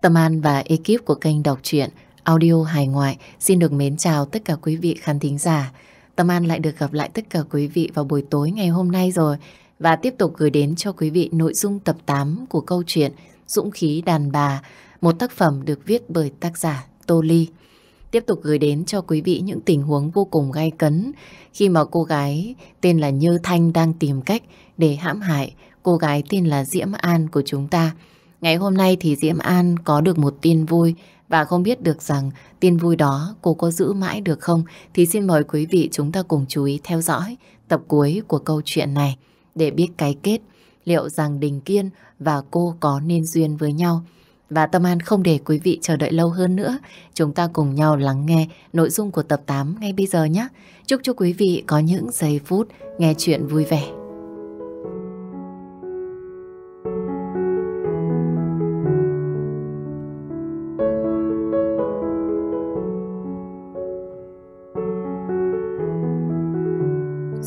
Tâm An và ekip của kênh đọc truyện Audio Hải Ngoại xin được mến chào tất cả quý vị khán thính giả. Tâm An lại được gặp lại tất cả quý vị vào buổi tối ngày hôm nay rồi và tiếp tục gửi đến cho quý vị nội dung tập 8 của câu chuyện Dũng khí đàn bà, một tác phẩm được viết bởi tác giả Tô Ly. Tiếp tục gửi đến cho quý vị những tình huống vô cùng gay cấn khi mà cô gái tên là Như Thanh đang tìm cách để hãm hại cô gái tên là Diễm An của chúng ta. Ngày hôm nay thì Diễm An có được một tin vui và không biết được rằng tin vui đó cô có giữ mãi được không thì xin mời quý vị chúng ta cùng chú ý theo dõi tập cuối của câu chuyện này để biết cái kết liệu rằng Đình Kiên và cô có nên duyên với nhau. Và Tâm An không để quý vị chờ đợi lâu hơn nữa, chúng ta cùng nhau lắng nghe nội dung của tập 8 ngay bây giờ nhé. Chúc cho quý vị có những giây phút nghe chuyện vui vẻ.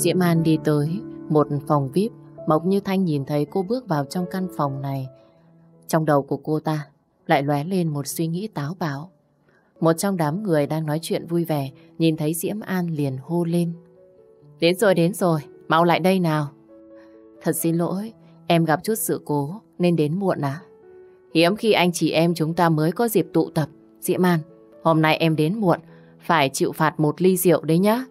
Diễm An đi tới một phòng VIP, Mộc Như Thanh nhìn thấy cô bước vào trong căn phòng này. Trong đầu của cô ta lại lóe lên một suy nghĩ táo bạo. Một trong đám người đang nói chuyện vui vẻ, nhìn thấy Diễm An liền hô lên. Đến rồi, đến rồi, mau lại đây nào. Thật xin lỗi, em gặp chút sự cố nên đến muộn à? Hiếm khi anh chị em chúng ta mới có dịp tụ tập. Diễm An, hôm nay em đến muộn, phải chịu phạt một ly rượu đấy nhá.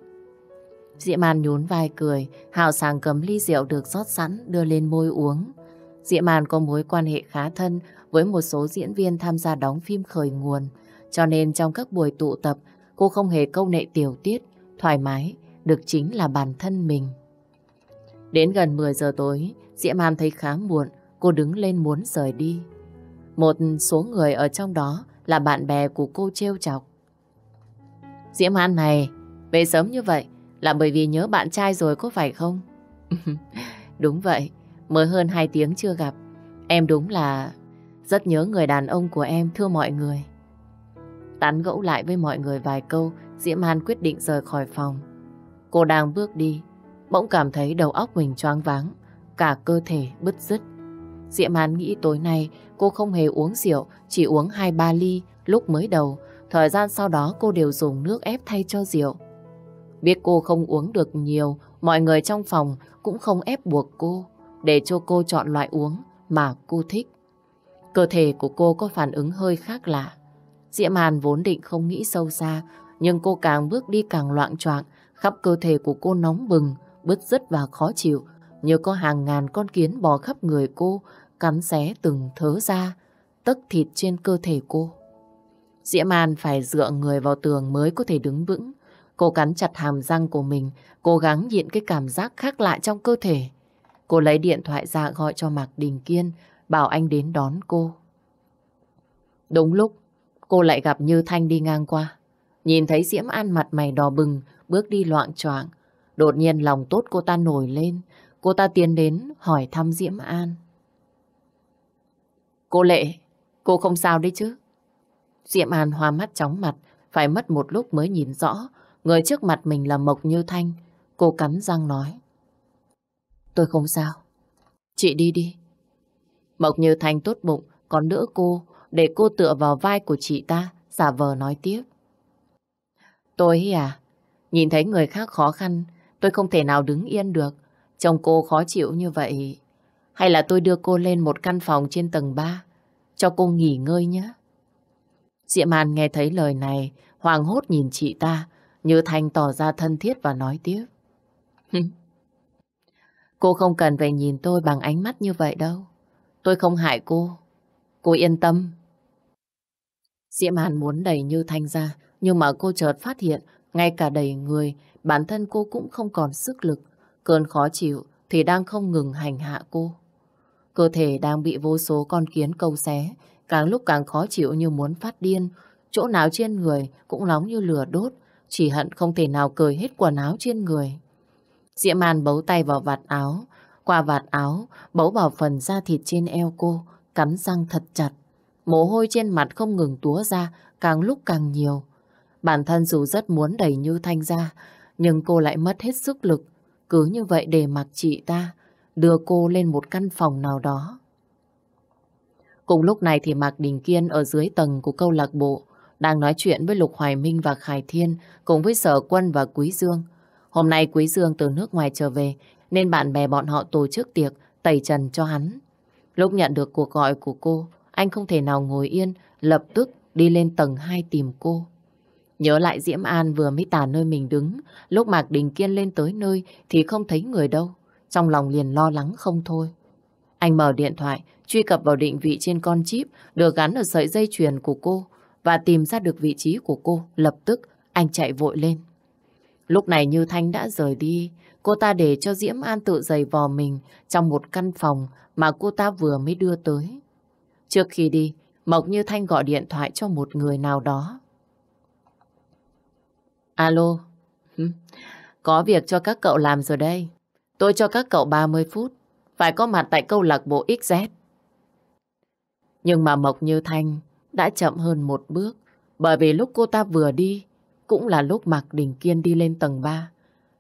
Diễm An nhún vai cười, hào sàng cầm ly rượu được rót sẵn đưa lên môi uống. Diễm An có mối quan hệ khá thân với một số diễn viên tham gia đóng phim khởi nguồn, cho nên trong các buổi tụ tập, cô không hề câu nệ tiểu tiết, thoải mái, được chính là bản thân mình. Đến gần 10 giờ tối, Diễm An thấy khá muộn, cô đứng lên muốn rời đi. Một số người ở trong đó là bạn bè của cô trêu chọc. Diễm An này, về sớm như vậy, là bởi vì nhớ bạn trai rồi có phải không? đúng vậy, mới hơn 2 tiếng chưa gặp. Em đúng là rất nhớ người đàn ông của em thưa mọi người. Tán gẫu lại với mọi người vài câu, Diễm Hàn quyết định rời khỏi phòng. Cô đang bước đi, bỗng cảm thấy đầu óc mình choáng váng, cả cơ thể bứt rứt. Diễm Hàn nghĩ tối nay cô không hề uống rượu, chỉ uống 2-3 ly lúc mới đầu. Thời gian sau đó cô đều dùng nước ép thay cho rượu. Biết cô không uống được nhiều, mọi người trong phòng cũng không ép buộc cô để cho cô chọn loại uống mà cô thích. Cơ thể của cô có phản ứng hơi khác lạ. Diễm Hàn vốn định không nghĩ sâu xa, nhưng cô càng bước đi càng loạn choạng, khắp cơ thể của cô nóng bừng, bứt rứt và khó chịu, như có hàng ngàn con kiến bò khắp người cô, cắn xé từng thớ da, tấc thịt trên cơ thể cô. Diễm Hàn phải dựa người vào tường mới có thể đứng vững. Cô cắn chặt hàm răng của mình, cố gắng nhịn cái cảm giác khác lạ trong cơ thể. Cô lấy điện thoại ra gọi cho Mạc Đình Kiên, bảo anh đến đón cô. Đúng lúc, cô lại gặp Như Thanh đi ngang qua. Nhìn thấy Diễm An mặt mày đỏ bừng, bước đi loạn choạng. Đột nhiên lòng tốt cô ta nổi lên, cô ta tiến đến hỏi thăm Diễm An. Cô Lệ, cô không sao đấy chứ? diễm An hoa mắt chóng mặt, phải mất một lúc mới nhìn rõ Người trước mặt mình là Mộc Như Thanh. Cô cắn răng nói. Tôi không sao. Chị đi đi. Mộc Như Thanh tốt bụng, còn đỡ cô, để cô tựa vào vai của chị ta, giả vờ nói tiếp. Tôi à, nhìn thấy người khác khó khăn, tôi không thể nào đứng yên được. Chồng cô khó chịu như vậy. Hay là tôi đưa cô lên một căn phòng trên tầng 3, cho cô nghỉ ngơi nhé. Diệm Hàn nghe thấy lời này, hoàng hốt nhìn chị ta, như Thanh tỏ ra thân thiết và nói tiếp. cô không cần phải nhìn tôi bằng ánh mắt như vậy đâu. Tôi không hại cô. Cô yên tâm. Diễm Hàn muốn đẩy Như Thanh ra, nhưng mà cô chợt phát hiện, ngay cả đẩy người, bản thân cô cũng không còn sức lực. Cơn khó chịu thì đang không ngừng hành hạ cô. Cơ thể đang bị vô số con kiến câu xé, càng lúc càng khó chịu như muốn phát điên. Chỗ nào trên người cũng nóng như lửa đốt, chỉ hận không thể nào cười hết quần áo trên người. Diễm An bấu tay vào vạt áo, qua vạt áo, bấu vào phần da thịt trên eo cô, cắn răng thật chặt. Mồ hôi trên mặt không ngừng túa ra, càng lúc càng nhiều. Bản thân dù rất muốn đẩy Như Thanh ra, nhưng cô lại mất hết sức lực. Cứ như vậy để mặc chị ta, đưa cô lên một căn phòng nào đó. Cùng lúc này thì Mạc Đình Kiên ở dưới tầng của câu lạc bộ đang nói chuyện với Lục Hoài Minh và Khải Thiên cùng với Sở Quân và Quý Dương. Hôm nay Quý Dương từ nước ngoài trở về nên bạn bè bọn họ tổ chức tiệc tẩy trần cho hắn. Lúc nhận được cuộc gọi của cô, anh không thể nào ngồi yên, lập tức đi lên tầng 2 tìm cô. Nhớ lại Diễm An vừa mới tả nơi mình đứng, lúc Mạc Đình Kiên lên tới nơi thì không thấy người đâu. Trong lòng liền lo lắng không thôi. Anh mở điện thoại, truy cập vào định vị trên con chip được gắn ở sợi dây chuyền của cô và tìm ra được vị trí của cô. Lập tức anh chạy vội lên. Lúc này Như Thanh đã rời đi. Cô ta để cho Diễm An tự giày vò mình trong một căn phòng mà cô ta vừa mới đưa tới. Trước khi đi, Mộc Như Thanh gọi điện thoại cho một người nào đó. Alo, có việc cho các cậu làm rồi đây. Tôi cho các cậu 30 phút, phải có mặt tại câu lạc bộ XZ. Nhưng mà Mộc Như Thanh đã chậm hơn một bước, bởi vì lúc cô ta vừa đi, cũng là lúc Mạc Đình Kiên đi lên tầng 3.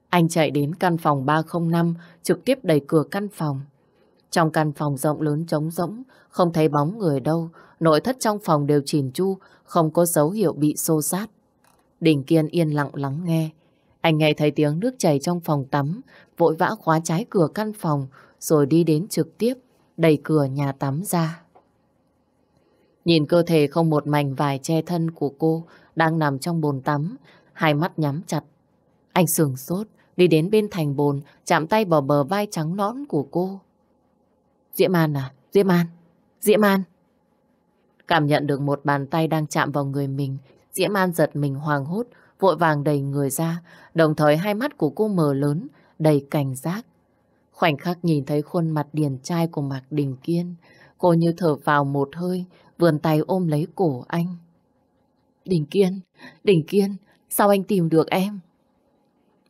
Anh chạy đến căn phòng 305, trực tiếp đẩy cửa căn phòng. Trong căn phòng rộng lớn trống rỗng, không thấy bóng người đâu, nội thất trong phòng đều chỉnh chu, không có dấu hiệu bị xô xát. Đình Kiên yên lặng lắng nghe. Anh nghe thấy tiếng nước chảy trong phòng tắm, vội vã khóa trái cửa căn phòng, rồi đi đến trực tiếp, đẩy cửa nhà tắm ra. Nhìn cơ thể không một mảnh vải che thân của cô đang nằm trong bồn tắm, hai mắt nhắm chặt. Anh sườn sốt, đi đến bên thành bồn, chạm tay vào bờ vai trắng nõn của cô. Diễm An à? Diễm An? Diễm An? Cảm nhận được một bàn tay đang chạm vào người mình, Diễm An giật mình hoàng hốt, vội vàng đầy người ra, đồng thời hai mắt của cô mở lớn, đầy cảnh giác. Khoảnh khắc nhìn thấy khuôn mặt điển trai của Mạc Đình Kiên, cô như thở vào một hơi, vườn tay ôm lấy cổ anh. Đình Kiên, Đình Kiên, sao anh tìm được em?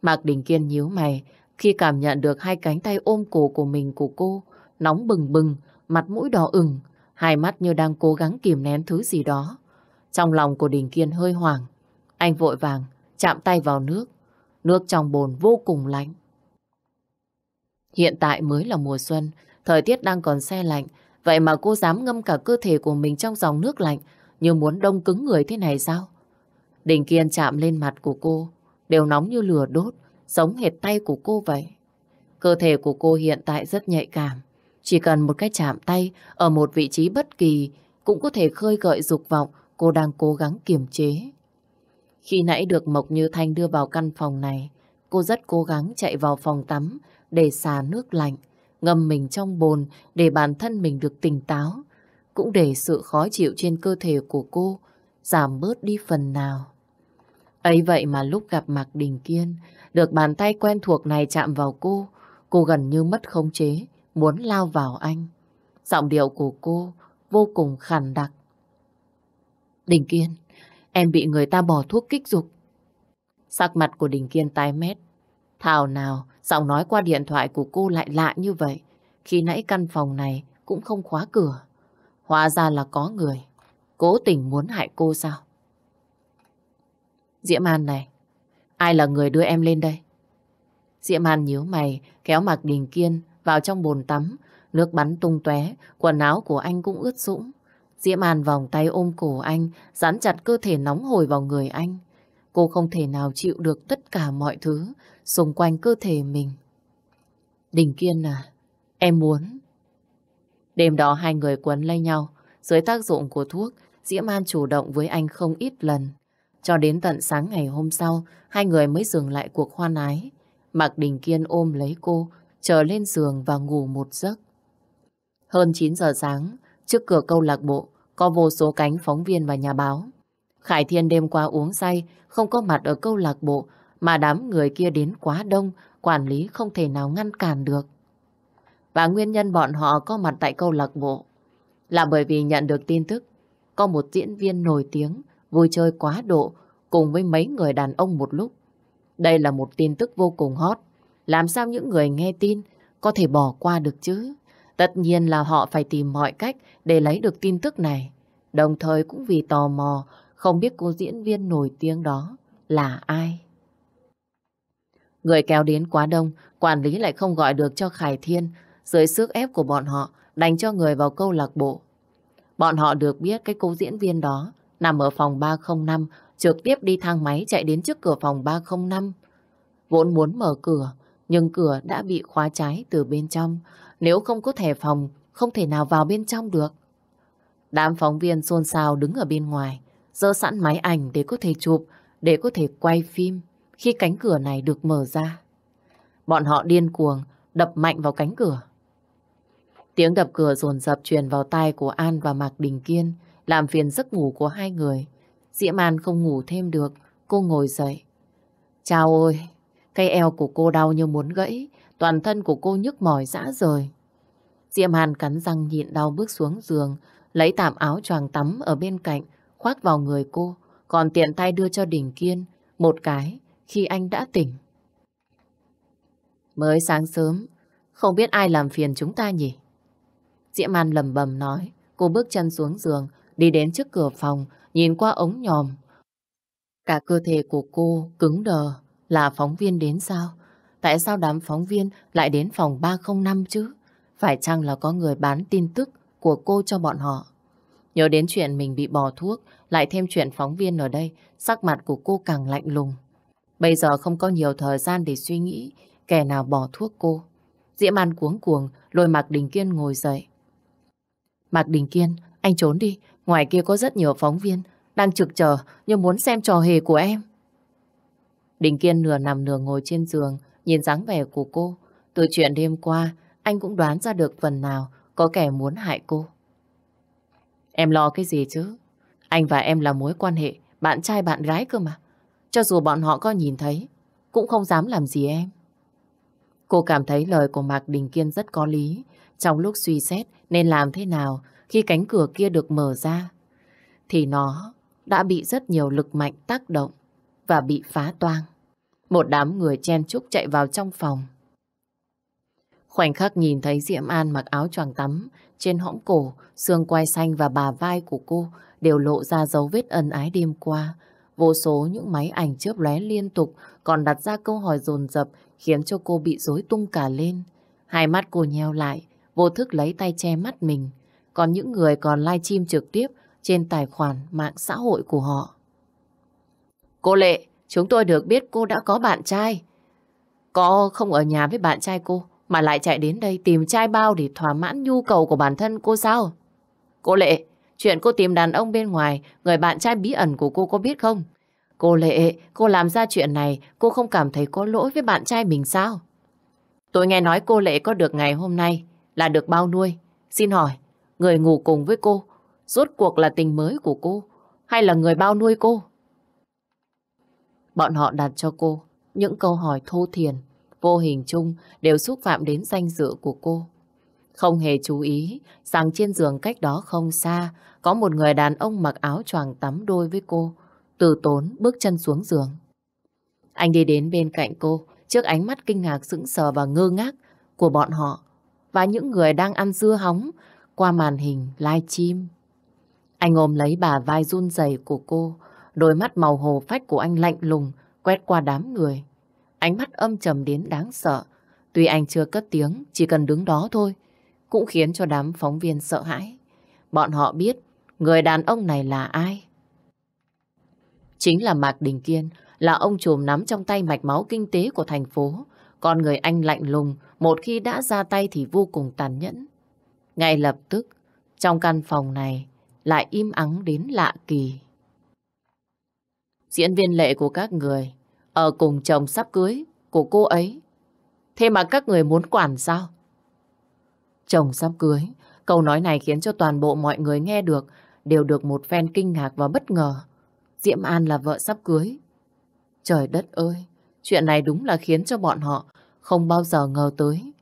Mạc Đình Kiên nhíu mày khi cảm nhận được hai cánh tay ôm cổ của mình của cô, nóng bừng bừng, mặt mũi đỏ ửng, hai mắt như đang cố gắng kìm nén thứ gì đó. Trong lòng của Đình Kiên hơi hoảng, anh vội vàng chạm tay vào nước, nước trong bồn vô cùng lạnh. Hiện tại mới là mùa xuân, thời tiết đang còn xe lạnh, Vậy mà cô dám ngâm cả cơ thể của mình trong dòng nước lạnh như muốn đông cứng người thế này sao? Đình Kiên chạm lên mặt của cô đều nóng như lửa đốt giống hệt tay của cô vậy. Cơ thể của cô hiện tại rất nhạy cảm. Chỉ cần một cái chạm tay ở một vị trí bất kỳ cũng có thể khơi gợi dục vọng cô đang cố gắng kiềm chế. Khi nãy được Mộc Như Thanh đưa vào căn phòng này, cô rất cố gắng chạy vào phòng tắm để xả nước lạnh ngâm mình trong bồn để bản thân mình được tỉnh táo, cũng để sự khó chịu trên cơ thể của cô giảm bớt đi phần nào. Ấy vậy mà lúc gặp Mạc Đình Kiên, được bàn tay quen thuộc này chạm vào cô, cô gần như mất khống chế, muốn lao vào anh. Giọng điệu của cô vô cùng khàn đặc. Đình Kiên, em bị người ta bỏ thuốc kích dục. Sắc mặt của Đình Kiên tái mét. Thảo nào, Giọng nói qua điện thoại của cô lại lạ như vậy. Khi nãy căn phòng này cũng không khóa cửa. Hóa ra là có người. Cố tình muốn hại cô sao? Diễm An này, ai là người đưa em lên đây? Diễm An nhíu mày, kéo mặc Đình Kiên vào trong bồn tắm. Nước bắn tung tóe, quần áo của anh cũng ướt sũng. Diễm An vòng tay ôm cổ anh, dán chặt cơ thể nóng hổi vào người anh. Cô không thể nào chịu được tất cả mọi thứ xung quanh cơ thể mình. Đình Kiên à, em muốn. Đêm đó hai người quấn lấy nhau, dưới tác dụng của thuốc, Diễm An chủ động với anh không ít lần. Cho đến tận sáng ngày hôm sau, hai người mới dừng lại cuộc hoan ái. Mạc Đình Kiên ôm lấy cô, trở lên giường và ngủ một giấc. Hơn 9 giờ sáng, trước cửa câu lạc bộ, có vô số cánh phóng viên và nhà báo. Khải Thiên đêm qua uống say, không có mặt ở câu lạc bộ mà đám người kia đến quá đông, quản lý không thể nào ngăn cản được. Và nguyên nhân bọn họ có mặt tại câu lạc bộ là bởi vì nhận được tin tức có một diễn viên nổi tiếng vui chơi quá độ cùng với mấy người đàn ông một lúc. Đây là một tin tức vô cùng hot. Làm sao những người nghe tin có thể bỏ qua được chứ? Tất nhiên là họ phải tìm mọi cách để lấy được tin tức này. Đồng thời cũng vì tò mò không biết cô diễn viên nổi tiếng đó là ai. Người kéo đến quá đông, quản lý lại không gọi được cho Khải Thiên. Dưới sức ép của bọn họ, đánh cho người vào câu lạc bộ. Bọn họ được biết cái cô diễn viên đó nằm ở phòng 305, trực tiếp đi thang máy chạy đến trước cửa phòng 305. Vốn muốn mở cửa, nhưng cửa đã bị khóa trái từ bên trong. Nếu không có thẻ phòng, không thể nào vào bên trong được. Đám phóng viên xôn xao đứng ở bên ngoài, dơ sẵn máy ảnh để có thể chụp, để có thể quay phim khi cánh cửa này được mở ra. Bọn họ điên cuồng đập mạnh vào cánh cửa. Tiếng đập cửa rồn rập truyền vào tai của An và Mạc Đình Kiên, làm phiền giấc ngủ của hai người. Diễm An không ngủ thêm được, cô ngồi dậy. Chào ôi, cây eo của cô đau như muốn gãy, toàn thân của cô nhức mỏi dã rời. Diễm An cắn răng nhịn đau bước xuống giường, lấy tạm áo choàng tắm ở bên cạnh, khoác vào người cô, còn tiện tay đưa cho Đình Kiên một cái khi anh đã tỉnh. Mới sáng sớm, không biết ai làm phiền chúng ta nhỉ? Diễm An lầm bầm nói, cô bước chân xuống giường, đi đến trước cửa phòng, nhìn qua ống nhòm. Cả cơ thể của cô cứng đờ, là phóng viên đến sao? Tại sao đám phóng viên lại đến phòng 305 chứ? Phải chăng là có người bán tin tức của cô cho bọn họ? Nhớ đến chuyện mình bị bỏ thuốc, lại thêm chuyện phóng viên ở đây, sắc mặt của cô càng lạnh lùng. Bây giờ không có nhiều thời gian để suy nghĩ kẻ nào bỏ thuốc cô. Diễm An cuống cuồng lôi Mạc Đình Kiên ngồi dậy. Mạc Đình Kiên, anh trốn đi. Ngoài kia có rất nhiều phóng viên đang trực chờ nhưng muốn xem trò hề của em. Đình Kiên nửa nằm nửa ngồi trên giường nhìn dáng vẻ của cô. Từ chuyện đêm qua anh cũng đoán ra được phần nào có kẻ muốn hại cô. Em lo cái gì chứ? Anh và em là mối quan hệ bạn trai bạn gái cơ mà. Cho dù bọn họ có nhìn thấy, cũng không dám làm gì em. Cô cảm thấy lời của Mạc Đình Kiên rất có lý. Trong lúc suy xét nên làm thế nào khi cánh cửa kia được mở ra, thì nó đã bị rất nhiều lực mạnh tác động và bị phá toang. Một đám người chen chúc chạy vào trong phòng. Khoảnh khắc nhìn thấy Diễm An mặc áo choàng tắm, trên hõm cổ, xương quai xanh và bà vai của cô đều lộ ra dấu vết ân ái đêm qua. Vô số những máy ảnh chớp lóe liên tục còn đặt ra câu hỏi dồn dập khiến cho cô bị rối tung cả lên. Hai mắt cô nheo lại, vô thức lấy tay che mắt mình. Còn những người còn livestream trực tiếp trên tài khoản mạng xã hội của họ. Cô Lệ, chúng tôi được biết cô đã có bạn trai. Có không ở nhà với bạn trai cô mà lại chạy đến đây tìm trai bao để thỏa mãn nhu cầu của bản thân cô sao? Cô Lệ, Chuyện cô tìm đàn ông bên ngoài, người bạn trai bí ẩn của cô có biết không? Cô Lệ, cô làm ra chuyện này, cô không cảm thấy có lỗi với bạn trai mình sao? Tôi nghe nói cô Lệ có được ngày hôm nay là được bao nuôi. Xin hỏi, người ngủ cùng với cô, rốt cuộc là tình mới của cô hay là người bao nuôi cô? Bọn họ đặt cho cô những câu hỏi thô thiền, vô hình chung đều xúc phạm đến danh dự của cô. Không hề chú ý rằng trên giường cách đó không xa có một người đàn ông mặc áo choàng tắm đôi với cô. Từ tốn bước chân xuống giường. Anh đi đến bên cạnh cô trước ánh mắt kinh ngạc sững sờ và ngơ ngác của bọn họ và những người đang ăn dưa hóng qua màn hình live stream. Anh ôm lấy bà vai run rẩy của cô, đôi mắt màu hồ phách của anh lạnh lùng quét qua đám người. Ánh mắt âm trầm đến đáng sợ. Tuy anh chưa cất tiếng, chỉ cần đứng đó thôi cũng khiến cho đám phóng viên sợ hãi. Bọn họ biết người đàn ông này là ai. Chính là Mạc Đình Kiên, là ông trùm nắm trong tay mạch máu kinh tế của thành phố. Còn người anh lạnh lùng, một khi đã ra tay thì vô cùng tàn nhẫn. Ngay lập tức, trong căn phòng này lại im ắng đến lạ kỳ. Diễn viên lệ của các người ở cùng chồng sắp cưới của cô ấy. Thế mà các người muốn quản sao? chồng sắp cưới. Câu nói này khiến cho toàn bộ mọi người nghe được đều được một phen kinh ngạc và bất ngờ. Diễm An là vợ sắp cưới. Trời đất ơi, chuyện này đúng là khiến cho bọn họ không bao giờ ngờ tới.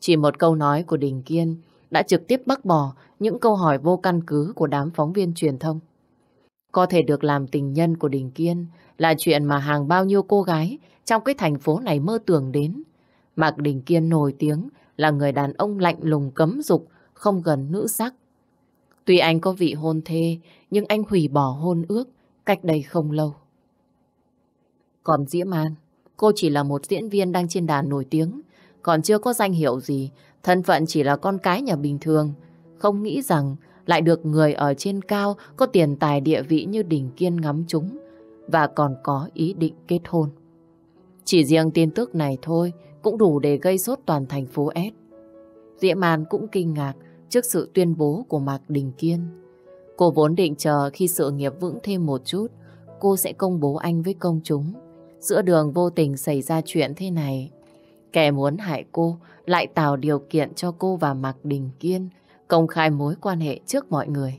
Chỉ một câu nói của Đình Kiên đã trực tiếp bác bỏ những câu hỏi vô căn cứ của đám phóng viên truyền thông. Có thể được làm tình nhân của Đình Kiên là chuyện mà hàng bao nhiêu cô gái trong cái thành phố này mơ tưởng đến. Mạc Đình Kiên nổi tiếng là người đàn ông lạnh lùng cấm dục, không gần nữ sắc. Tuy anh có vị hôn thê, nhưng anh hủy bỏ hôn ước cách đây không lâu. Còn Diễm An, cô chỉ là một diễn viên đang trên đàn nổi tiếng, còn chưa có danh hiệu gì, thân phận chỉ là con cái nhà bình thường. Không nghĩ rằng lại được người ở trên cao có tiền tài địa vị như đỉnh kiên ngắm chúng và còn có ý định kết hôn. Chỉ riêng tin tức này thôi cũng đủ để gây sốt toàn thành phố S. Diễm An cũng kinh ngạc trước sự tuyên bố của Mạc Đình Kiên. Cô vốn định chờ khi sự nghiệp vững thêm một chút, cô sẽ công bố anh với công chúng. Giữa đường vô tình xảy ra chuyện thế này. Kẻ muốn hại cô lại tạo điều kiện cho cô và Mạc Đình Kiên công khai mối quan hệ trước mọi người.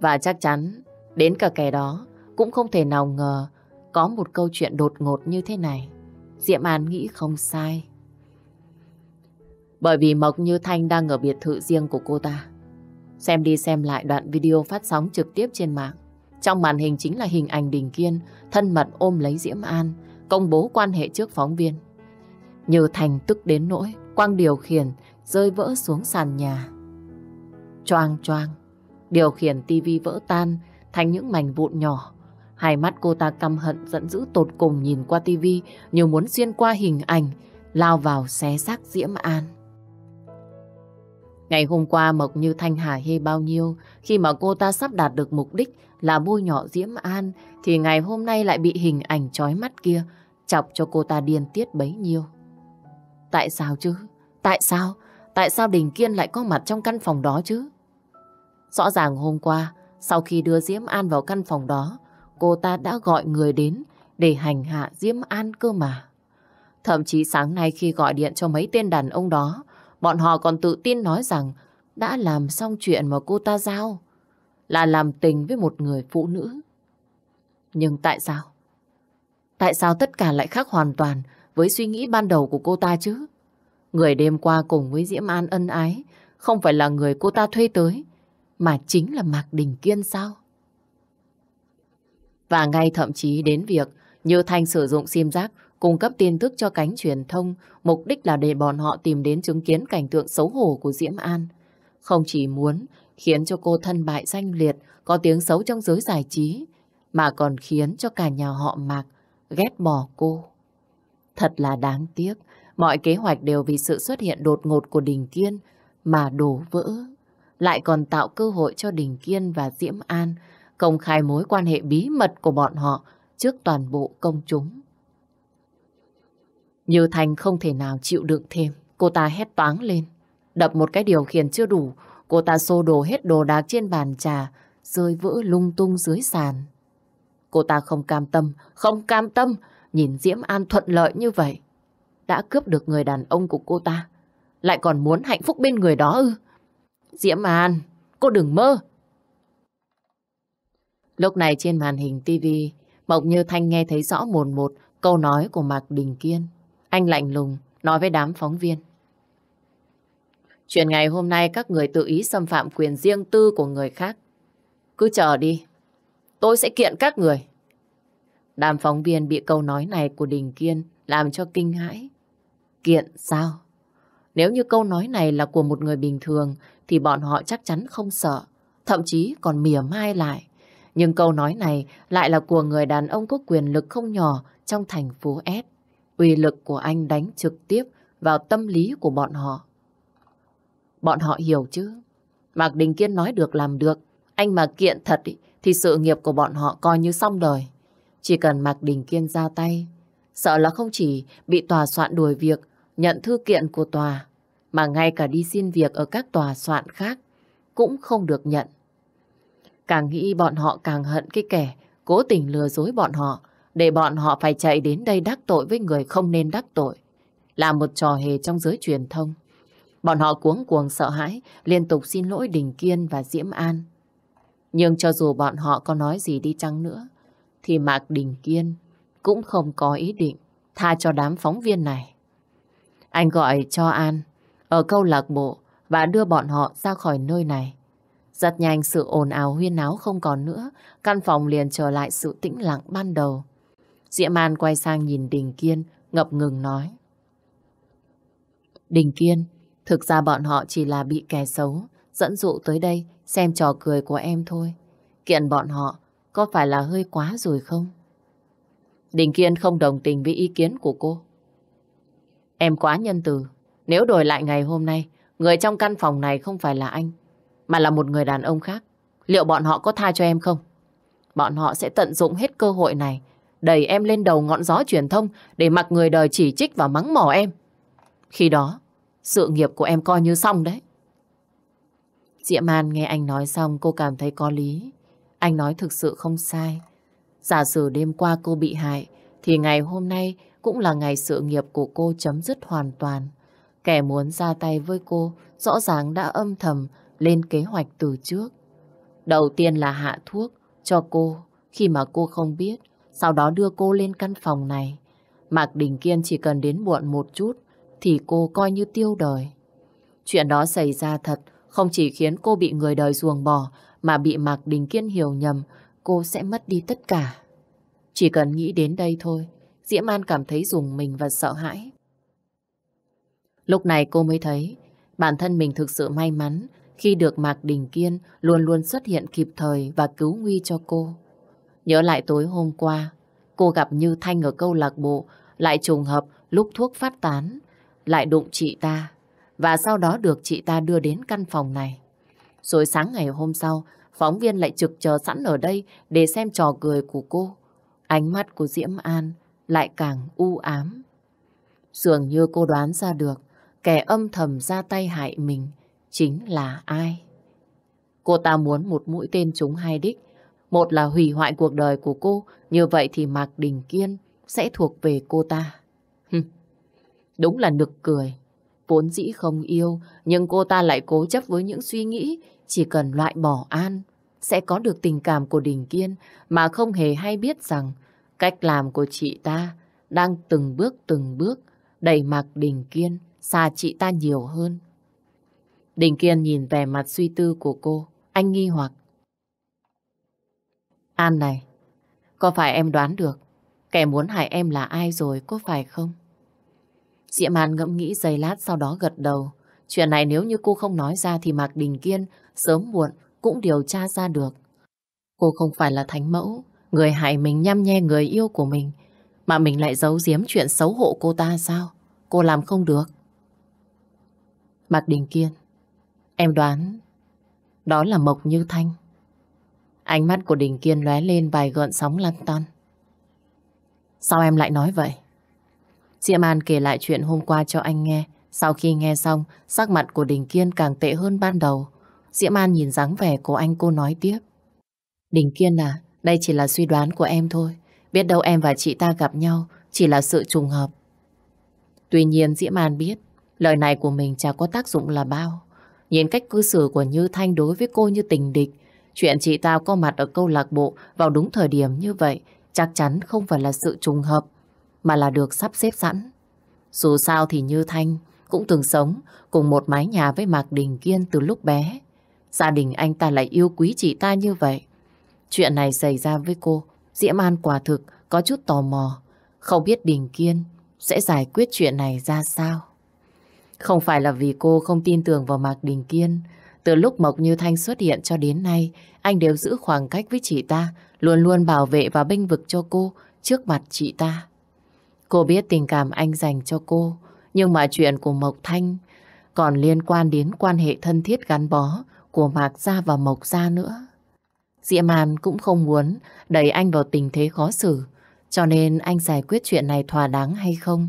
Và chắc chắn, đến cả kẻ đó cũng không thể nào ngờ có một câu chuyện đột ngột như thế này. Diệm An nghĩ không sai. Bởi vì Mộc Như Thanh đang ở biệt thự riêng của cô ta. Xem đi xem lại đoạn video phát sóng trực tiếp trên mạng. Trong màn hình chính là hình ảnh Đình Kiên thân mật ôm lấy Diễm An, công bố quan hệ trước phóng viên. Như Thành tức đến nỗi, quang điều khiển rơi vỡ xuống sàn nhà. Choang choang, điều khiển tivi vỡ tan thành những mảnh vụn nhỏ. Hai mắt cô ta căm hận giận dữ tột cùng nhìn qua tivi như muốn xuyên qua hình ảnh, lao vào xé xác Diễm An. Ngày hôm qua Mộc Như Thanh Hà hê bao nhiêu khi mà cô ta sắp đạt được mục đích là bôi nhỏ Diễm An thì ngày hôm nay lại bị hình ảnh trói mắt kia chọc cho cô ta điên tiết bấy nhiêu. Tại sao chứ? Tại sao? Tại sao Đình Kiên lại có mặt trong căn phòng đó chứ? Rõ ràng hôm qua, sau khi đưa Diễm An vào căn phòng đó, cô ta đã gọi người đến để hành hạ Diễm An cơ mà. Thậm chí sáng nay khi gọi điện cho mấy tên đàn ông đó, bọn họ còn tự tin nói rằng đã làm xong chuyện mà cô ta giao là làm tình với một người phụ nữ. Nhưng tại sao? Tại sao tất cả lại khác hoàn toàn với suy nghĩ ban đầu của cô ta chứ? Người đêm qua cùng với Diễm An ân ái không phải là người cô ta thuê tới, mà chính là Mạc Đình Kiên sao? và ngay thậm chí đến việc Như Thanh sử dụng sim giác cung cấp tin tức cho cánh truyền thông, mục đích là để bọn họ tìm đến chứng kiến cảnh tượng xấu hổ của Diễm An. Không chỉ muốn khiến cho cô thân bại danh liệt, có tiếng xấu trong giới giải trí, mà còn khiến cho cả nhà họ Mạc ghét bỏ cô. Thật là đáng tiếc, mọi kế hoạch đều vì sự xuất hiện đột ngột của Đình Kiên mà đổ vỡ. Lại còn tạo cơ hội cho Đình Kiên và Diễm An công khai mối quan hệ bí mật của bọn họ trước toàn bộ công chúng. Như Thành không thể nào chịu đựng thêm, cô ta hét toáng lên. Đập một cái điều khiển chưa đủ, cô ta xô đổ hết đồ đạc trên bàn trà, rơi vỡ lung tung dưới sàn. Cô ta không cam tâm, không cam tâm, nhìn Diễm An thuận lợi như vậy. Đã cướp được người đàn ông của cô ta, lại còn muốn hạnh phúc bên người đó ư. Diễm An, cô đừng mơ, Lúc này trên màn hình tv Mộc Như Thanh nghe thấy rõ mồn một, một câu nói của Mạc Đình Kiên. Anh lạnh lùng nói với đám phóng viên. Chuyện ngày hôm nay các người tự ý xâm phạm quyền riêng tư của người khác. Cứ chờ đi, tôi sẽ kiện các người. Đám phóng viên bị câu nói này của Đình Kiên làm cho kinh hãi. Kiện sao? Nếu như câu nói này là của một người bình thường thì bọn họ chắc chắn không sợ, thậm chí còn mỉa mai lại. Nhưng câu nói này lại là của người đàn ông có quyền lực không nhỏ trong thành phố S. Uy lực của anh đánh trực tiếp vào tâm lý của bọn họ. Bọn họ hiểu chứ. Mạc Đình Kiên nói được làm được. Anh mà kiện thật ý, thì sự nghiệp của bọn họ coi như xong đời. Chỉ cần Mạc Đình Kiên ra tay, sợ là không chỉ bị tòa soạn đuổi việc, nhận thư kiện của tòa, mà ngay cả đi xin việc ở các tòa soạn khác cũng không được nhận. Càng nghĩ bọn họ càng hận cái kẻ cố tình lừa dối bọn họ để bọn họ phải chạy đến đây đắc tội với người không nên đắc tội. Là một trò hề trong giới truyền thông. Bọn họ cuống cuồng sợ hãi, liên tục xin lỗi Đình Kiên và Diễm An. Nhưng cho dù bọn họ có nói gì đi chăng nữa, thì Mạc Đình Kiên cũng không có ý định tha cho đám phóng viên này. Anh gọi cho An ở câu lạc bộ và đưa bọn họ ra khỏi nơi này. Rất nhanh sự ồn ào huyên náo không còn nữa, căn phòng liền trở lại sự tĩnh lặng ban đầu. Diệm An quay sang nhìn Đình Kiên, ngập ngừng nói. Đình Kiên, thực ra bọn họ chỉ là bị kẻ xấu, dẫn dụ tới đây xem trò cười của em thôi. Kiện bọn họ có phải là hơi quá rồi không? Đình Kiên không đồng tình với ý kiến của cô. Em quá nhân từ, nếu đổi lại ngày hôm nay, người trong căn phòng này không phải là anh, mà là một người đàn ông khác, liệu bọn họ có tha cho em không? Bọn họ sẽ tận dụng hết cơ hội này, đẩy em lên đầu ngọn gió truyền thông để mặc người đời chỉ trích và mắng mỏ em. Khi đó, sự nghiệp của em coi như xong đấy. Diệm An nghe anh nói xong cô cảm thấy có lý. Anh nói thực sự không sai. Giả sử đêm qua cô bị hại, thì ngày hôm nay cũng là ngày sự nghiệp của cô chấm dứt hoàn toàn. Kẻ muốn ra tay với cô rõ ràng đã âm thầm lên kế hoạch từ trước. Đầu tiên là hạ thuốc cho cô khi mà cô không biết, sau đó đưa cô lên căn phòng này. Mạc Đình Kiên chỉ cần đến muộn một chút thì cô coi như tiêu đời. Chuyện đó xảy ra thật, không chỉ khiến cô bị người đời ruồng bỏ mà bị Mạc Đình Kiên hiểu nhầm, cô sẽ mất đi tất cả. Chỉ cần nghĩ đến đây thôi, Diễm An cảm thấy dùng mình và sợ hãi. Lúc này cô mới thấy bản thân mình thực sự may mắn khi được Mạc Đình Kiên luôn luôn xuất hiện kịp thời và cứu nguy cho cô. Nhớ lại tối hôm qua, cô gặp Như Thanh ở câu lạc bộ, lại trùng hợp lúc thuốc phát tán, lại đụng chị ta, và sau đó được chị ta đưa đến căn phòng này. Rồi sáng ngày hôm sau, phóng viên lại trực chờ sẵn ở đây để xem trò cười của cô. Ánh mắt của Diễm An lại càng u ám. Dường như cô đoán ra được, kẻ âm thầm ra tay hại mình, chính là ai. Cô ta muốn một mũi tên trúng hai đích. Một là hủy hoại cuộc đời của cô, như vậy thì Mạc Đình Kiên sẽ thuộc về cô ta. Đúng là nực cười. Vốn dĩ không yêu, nhưng cô ta lại cố chấp với những suy nghĩ chỉ cần loại bỏ an sẽ có được tình cảm của Đình Kiên mà không hề hay biết rằng cách làm của chị ta đang từng bước từng bước đẩy Mạc Đình Kiên xa chị ta nhiều hơn. Đình Kiên nhìn vẻ mặt suy tư của cô, anh nghi hoặc. An này, có phải em đoán được kẻ muốn hại em là ai rồi, có phải không? Diệm An ngẫm nghĩ giây lát sau đó gật đầu. Chuyện này nếu như cô không nói ra thì Mạc Đình Kiên sớm muộn cũng điều tra ra được. Cô không phải là thánh mẫu, người hại mình nhăm nhe người yêu của mình, mà mình lại giấu giếm chuyện xấu hổ cô ta sao? Cô làm không được. Mạc Đình Kiên Em đoán đó là Mộc Như Thanh. Ánh mắt của Đình Kiên lóe lên vài gợn sóng lăn tan. Sao em lại nói vậy? Diệm An kể lại chuyện hôm qua cho anh nghe. Sau khi nghe xong, sắc mặt của Đình Kiên càng tệ hơn ban đầu. Diệm An nhìn dáng vẻ của anh cô nói tiếp. Đình Kiên à, đây chỉ là suy đoán của em thôi. Biết đâu em và chị ta gặp nhau chỉ là sự trùng hợp. Tuy nhiên Diễm An biết lời này của mình chả có tác dụng là bao. Nhìn cách cư xử của Như Thanh đối với cô như tình địch, chuyện chị tao có mặt ở câu lạc bộ vào đúng thời điểm như vậy chắc chắn không phải là sự trùng hợp, mà là được sắp xếp sẵn. Dù sao thì Như Thanh cũng từng sống cùng một mái nhà với Mạc Đình Kiên từ lúc bé. Gia đình anh ta lại yêu quý chị ta như vậy. Chuyện này xảy ra với cô, Diễm An quả thực có chút tò mò, không biết Đình Kiên sẽ giải quyết chuyện này ra sao. Không phải là vì cô không tin tưởng vào Mạc Đình Kiên. Từ lúc Mộc Như Thanh xuất hiện cho đến nay, anh đều giữ khoảng cách với chị ta, luôn luôn bảo vệ và bênh vực cho cô trước mặt chị ta. Cô biết tình cảm anh dành cho cô, nhưng mà chuyện của Mộc Thanh còn liên quan đến quan hệ thân thiết gắn bó của Mạc Gia và Mộc Gia nữa. Diệm Hàn cũng không muốn đẩy anh vào tình thế khó xử, cho nên anh giải quyết chuyện này thỏa đáng hay không.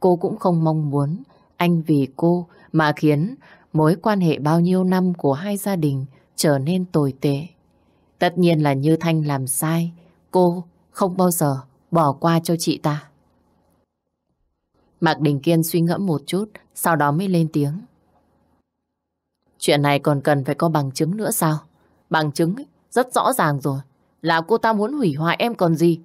Cô cũng không mong muốn anh vì cô mà khiến mối quan hệ bao nhiêu năm của hai gia đình trở nên tồi tệ. Tất nhiên là Như Thanh làm sai, cô không bao giờ bỏ qua cho chị ta. Mạc Đình Kiên suy ngẫm một chút, sau đó mới lên tiếng. Chuyện này còn cần phải có bằng chứng nữa sao? Bằng chứng rất rõ ràng rồi, là cô ta muốn hủy hoại em còn gì.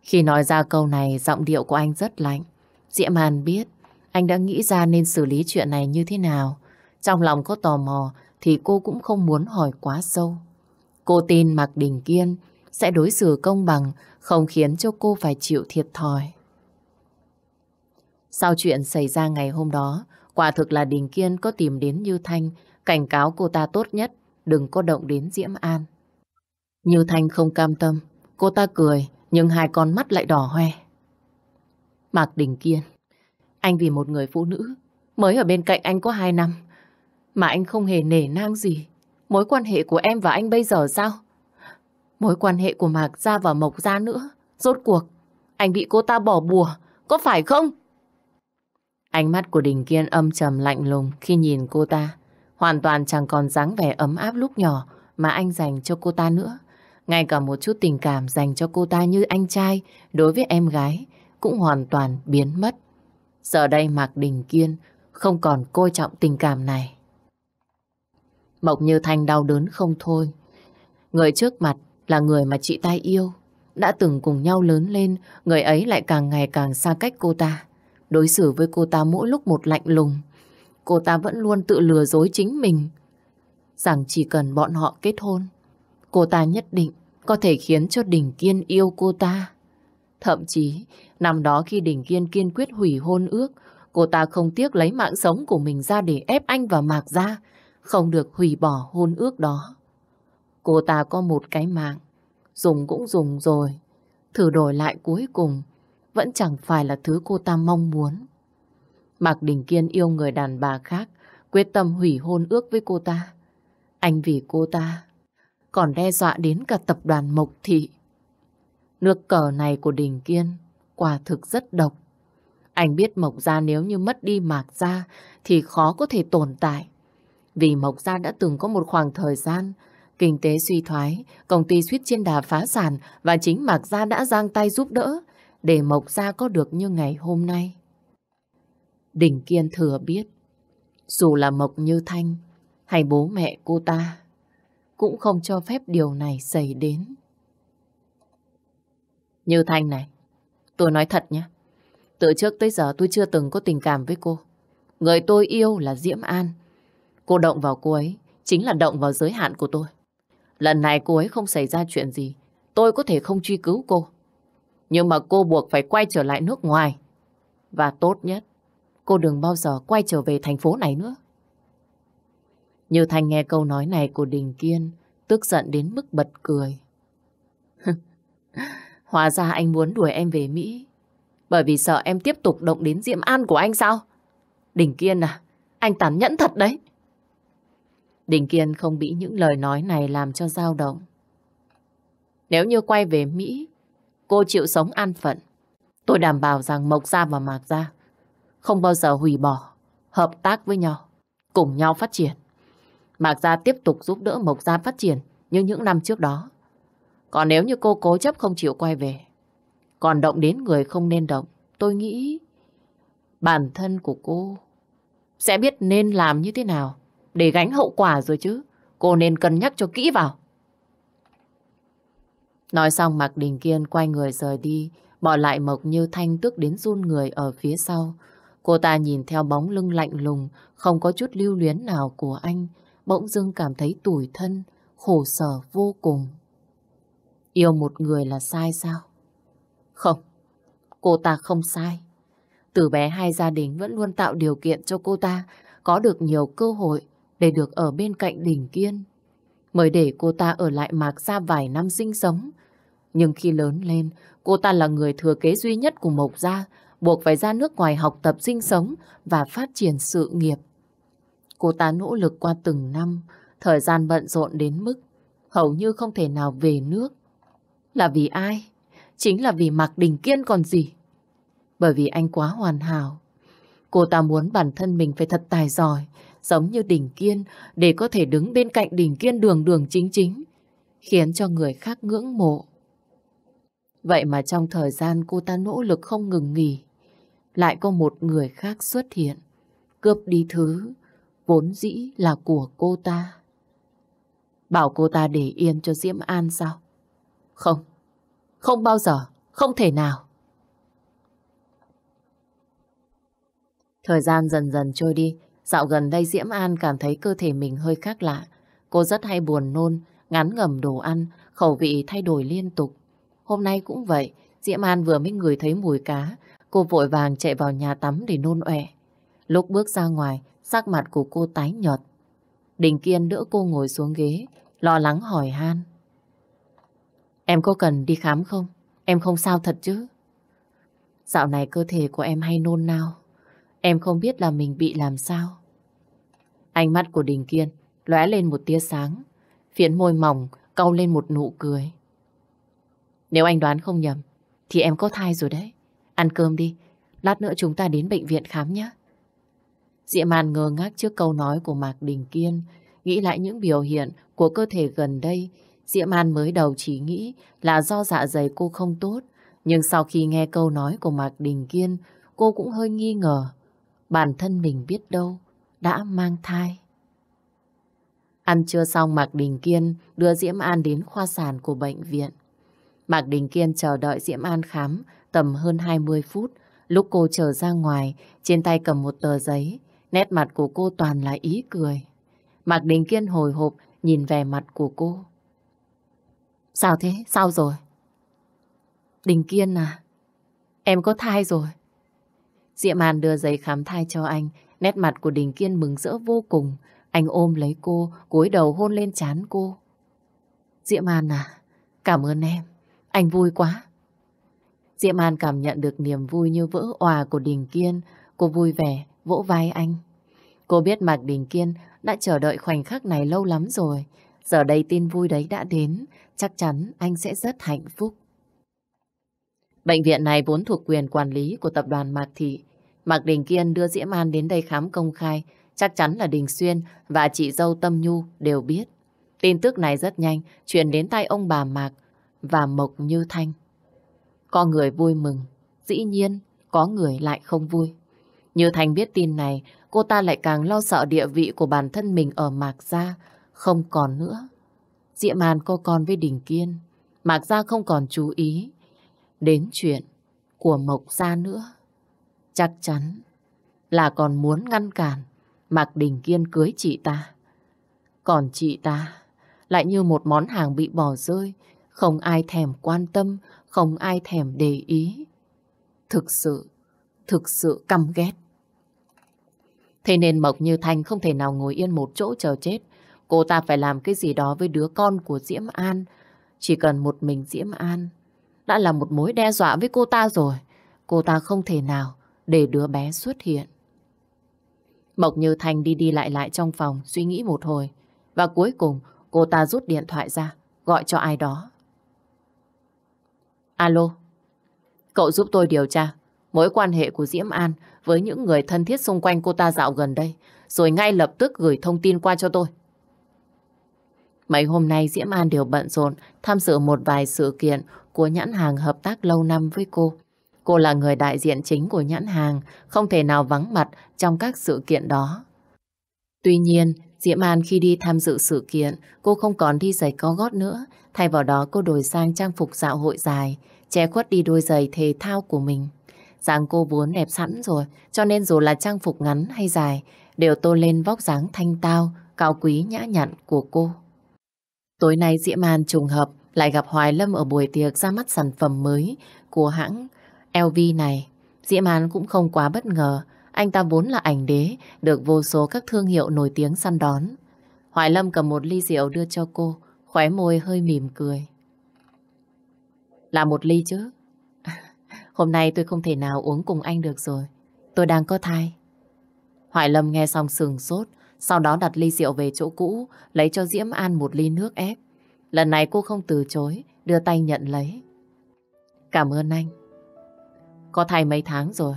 Khi nói ra câu này, giọng điệu của anh rất lạnh. Diễm Hàn biết anh đã nghĩ ra nên xử lý chuyện này như thế nào. Trong lòng có tò mò thì cô cũng không muốn hỏi quá sâu. Cô tin Mạc Đình Kiên sẽ đối xử công bằng, không khiến cho cô phải chịu thiệt thòi. Sau chuyện xảy ra ngày hôm đó, quả thực là Đình Kiên có tìm đến Như Thanh, cảnh cáo cô ta tốt nhất, đừng có động đến Diễm An. Như Thanh không cam tâm, cô ta cười, nhưng hai con mắt lại đỏ hoe. Mạc Đình Kiên, anh vì một người phụ nữ mới ở bên cạnh anh có 2 năm mà anh không hề nể nang gì. Mối quan hệ của em và anh bây giờ sao? Mối quan hệ của Mạc Gia và Mộc Gia nữa. Rốt cuộc, anh bị cô ta bỏ bùa, có phải không? Ánh mắt của Đình Kiên âm trầm lạnh lùng khi nhìn cô ta. Hoàn toàn chẳng còn dáng vẻ ấm áp lúc nhỏ mà anh dành cho cô ta nữa. Ngay cả một chút tình cảm dành cho cô ta như anh trai đối với em gái cũng hoàn toàn biến mất. Giờ đây Mạc Đình Kiên không còn coi trọng tình cảm này. Mộc Như Thanh đau đớn không thôi. Người trước mặt là người mà chị ta yêu. Đã từng cùng nhau lớn lên, người ấy lại càng ngày càng xa cách cô ta. Đối xử với cô ta mỗi lúc một lạnh lùng. Cô ta vẫn luôn tự lừa dối chính mình. Rằng chỉ cần bọn họ kết hôn, cô ta nhất định có thể khiến cho Đình Kiên yêu cô ta. Thậm chí Năm đó khi Đình Kiên kiên quyết hủy hôn ước, cô ta không tiếc lấy mạng sống của mình ra để ép anh và Mạc ra, không được hủy bỏ hôn ước đó. Cô ta có một cái mạng, dùng cũng dùng rồi, thử đổi lại cuối cùng, vẫn chẳng phải là thứ cô ta mong muốn. Mạc Đình Kiên yêu người đàn bà khác, quyết tâm hủy hôn ước với cô ta. Anh vì cô ta còn đe dọa đến cả tập đoàn Mộc Thị. Nước cờ này của Đình Kiên quả thực rất độc. Anh biết Mộc Gia nếu như mất đi Mạc Gia thì khó có thể tồn tại. Vì Mộc Gia đã từng có một khoảng thời gian kinh tế suy thoái, công ty suýt trên đà phá sản và chính Mạc Gia đã giang tay giúp đỡ để Mộc Gia có được như ngày hôm nay. Đỉnh Kiên thừa biết, dù là Mộc Như Thanh hay bố mẹ cô ta, cũng không cho phép điều này xảy đến. Như Thanh này, Tôi nói thật nhé. Từ trước tới giờ tôi chưa từng có tình cảm với cô. Người tôi yêu là Diễm An. Cô động vào cô ấy chính là động vào giới hạn của tôi. Lần này cô ấy không xảy ra chuyện gì. Tôi có thể không truy cứu cô. Nhưng mà cô buộc phải quay trở lại nước ngoài. Và tốt nhất, cô đừng bao giờ quay trở về thành phố này nữa. Như Thanh nghe câu nói này của Đình Kiên, tức giận đến mức bật cười. Hóa ra anh muốn đuổi em về Mỹ. Bởi vì sợ em tiếp tục động đến Diễm An của anh sao? Đình Kiên à, anh tàn nhẫn thật đấy. Đình Kiên không bị những lời nói này làm cho dao động. Nếu như quay về Mỹ, cô chịu sống an phận. Tôi đảm bảo rằng Mộc Gia và Mạc Gia không bao giờ hủy bỏ, hợp tác với nhau, cùng nhau phát triển. Mạc Gia tiếp tục giúp đỡ Mộc Gia phát triển như những năm trước đó. Còn nếu như cô cố chấp không chịu quay về, còn động đến người không nên động, tôi nghĩ bản thân của cô sẽ biết nên làm như thế nào để gánh hậu quả rồi chứ. Cô nên cân nhắc cho kỹ vào. Nói xong Mạc Đình Kiên quay người rời đi, bỏ lại Mộc Như Thanh tức đến run người ở phía sau. Cô ta nhìn theo bóng lưng lạnh lùng, không có chút lưu luyến nào của anh, bỗng dưng cảm thấy tủi thân, khổ sở vô cùng. Yêu một người là sai sao? Không, cô ta không sai. Từ bé hai gia đình vẫn luôn tạo điều kiện cho cô ta có được nhiều cơ hội để được ở bên cạnh Đình Kiên. Mới để cô ta ở lại Mạc ra vài năm sinh sống. Nhưng khi lớn lên, cô ta là người thừa kế duy nhất của Mộc Gia, buộc phải ra nước ngoài học tập sinh sống và phát triển sự nghiệp. Cô ta nỗ lực qua từng năm, thời gian bận rộn đến mức hầu như không thể nào về nước. Là vì ai? Chính là vì Mạc Đình Kiên còn gì. Bởi vì anh quá hoàn hảo. Cô ta muốn bản thân mình phải thật tài giỏi, giống như Đình Kiên, để có thể đứng bên cạnh Đình Kiên đường đường chính chính, khiến cho người khác ngưỡng mộ. Vậy mà trong thời gian cô ta nỗ lực không ngừng nghỉ, lại có một người khác xuất hiện, cướp đi thứ vốn dĩ là của cô ta. Bảo cô ta để yên cho Diễm An sao? Không, không bao giờ, không thể nào. Thời gian dần dần trôi đi, dạo gần đây Diễm An cảm thấy cơ thể mình hơi khác lạ. Cô rất hay buồn nôn, ngán ngầm đồ ăn, khẩu vị thay đổi liên tục. Hôm nay cũng vậy, Diễm An vừa mới ngửi thấy mùi cá, cô vội vàng chạy vào nhà tắm để nôn ọe. Lúc bước ra ngoài, sắc mặt của cô tái nhợt. Đình Kiên đỡ cô ngồi xuống ghế, lo lắng hỏi han. Em có cần đi khám không? Em không sao thật chứ? Dạo này cơ thể của em hay nôn nao. Em không biết là mình bị làm sao. Ánh mắt của Đình Kiên lóe lên một tia sáng. Phiến môi mỏng cau lên một nụ cười. Nếu anh đoán không nhầm, thì em có thai rồi đấy. Ăn cơm đi, lát nữa chúng ta đến bệnh viện khám nhé. Diệm An ngơ ngác trước câu nói của Mạc Đình Kiên, nghĩ lại những biểu hiện của cơ thể gần đây Diễm An mới đầu chỉ nghĩ là do dạ dày cô không tốt, nhưng sau khi nghe câu nói của Mạc Đình Kiên, cô cũng hơi nghi ngờ. Bản thân mình biết đâu, đã mang thai. Ăn trưa xong Mạc Đình Kiên đưa Diễm An đến khoa sản của bệnh viện. Mạc Đình Kiên chờ đợi Diễm An khám tầm hơn 20 phút. Lúc cô trở ra ngoài, trên tay cầm một tờ giấy, nét mặt của cô toàn là ý cười. Mạc Đình Kiên hồi hộp nhìn về mặt của cô. Sao thế? Sao rồi? Đình Kiên à? Em có thai rồi. Diệm Hàn đưa giấy khám thai cho anh. Nét mặt của Đình Kiên mừng rỡ vô cùng. Anh ôm lấy cô, cúi đầu hôn lên trán cô. Diệm Hàn à, cảm ơn em. Anh vui quá. Diệm Hàn cảm nhận được niềm vui như vỡ òa của Đình Kiên. Cô vui vẻ, vỗ vai anh. Cô biết mặt Đình Kiên đã chờ đợi khoảnh khắc này lâu lắm rồi. Giờ đây tin vui đấy đã đến chắc chắn anh sẽ rất hạnh phúc. Bệnh viện này vốn thuộc quyền quản lý của tập đoàn Mạc Thị. Mạc Đình Kiên đưa Diễm An đến đây khám công khai, chắc chắn là Đình Xuyên và chị dâu Tâm Nhu đều biết. Tin tức này rất nhanh, truyền đến tay ông bà Mạc và Mộc Như Thanh. Có người vui mừng, dĩ nhiên có người lại không vui. Như Thanh biết tin này, cô ta lại càng lo sợ địa vị của bản thân mình ở Mạc Gia, không còn nữa. Diệm Hàn cô còn với Đình Kiên, Mạc Gia không còn chú ý đến chuyện của Mộc Gia nữa. Chắc chắn là còn muốn ngăn cản Mạc Đình Kiên cưới chị ta. Còn chị ta lại như một món hàng bị bỏ rơi, không ai thèm quan tâm, không ai thèm để ý. Thực sự, thực sự căm ghét. Thế nên Mộc Như Thanh không thể nào ngồi yên một chỗ chờ chết Cô ta phải làm cái gì đó với đứa con của Diễm An. Chỉ cần một mình Diễm An đã là một mối đe dọa với cô ta rồi. Cô ta không thể nào để đứa bé xuất hiện. Mộc Như Thanh đi đi lại lại trong phòng suy nghĩ một hồi. Và cuối cùng cô ta rút điện thoại ra gọi cho ai đó. Alo, cậu giúp tôi điều tra mối quan hệ của Diễm An với những người thân thiết xung quanh cô ta dạo gần đây, rồi ngay lập tức gửi thông tin qua cho tôi. Mấy hôm nay Diễm An đều bận rộn tham dự một vài sự kiện của nhãn hàng hợp tác lâu năm với cô. Cô là người đại diện chính của nhãn hàng, không thể nào vắng mặt trong các sự kiện đó. Tuy nhiên, Diễm An khi đi tham dự sự kiện, cô không còn đi giày có gót nữa. Thay vào đó cô đổi sang trang phục dạo hội dài, che khuất đi đôi giày thể thao của mình. Dáng cô vốn đẹp sẵn rồi, cho nên dù là trang phục ngắn hay dài, đều tô lên vóc dáng thanh tao, cao quý nhã nhặn của cô. Tối nay Diễm An trùng hợp lại gặp Hoài Lâm ở buổi tiệc ra mắt sản phẩm mới của hãng LV này. Diễm An cũng không quá bất ngờ, anh ta vốn là ảnh đế, được vô số các thương hiệu nổi tiếng săn đón. Hoài Lâm cầm một ly rượu đưa cho cô, khóe môi hơi mỉm cười. Là một ly chứ? Hôm nay tôi không thể nào uống cùng anh được rồi. Tôi đang có thai. Hoài Lâm nghe xong sừng sốt, sau đó đặt ly rượu về chỗ cũ, lấy cho Diễm An một ly nước ép. Lần này cô không từ chối, đưa tay nhận lấy. Cảm ơn anh. Có thai mấy tháng rồi,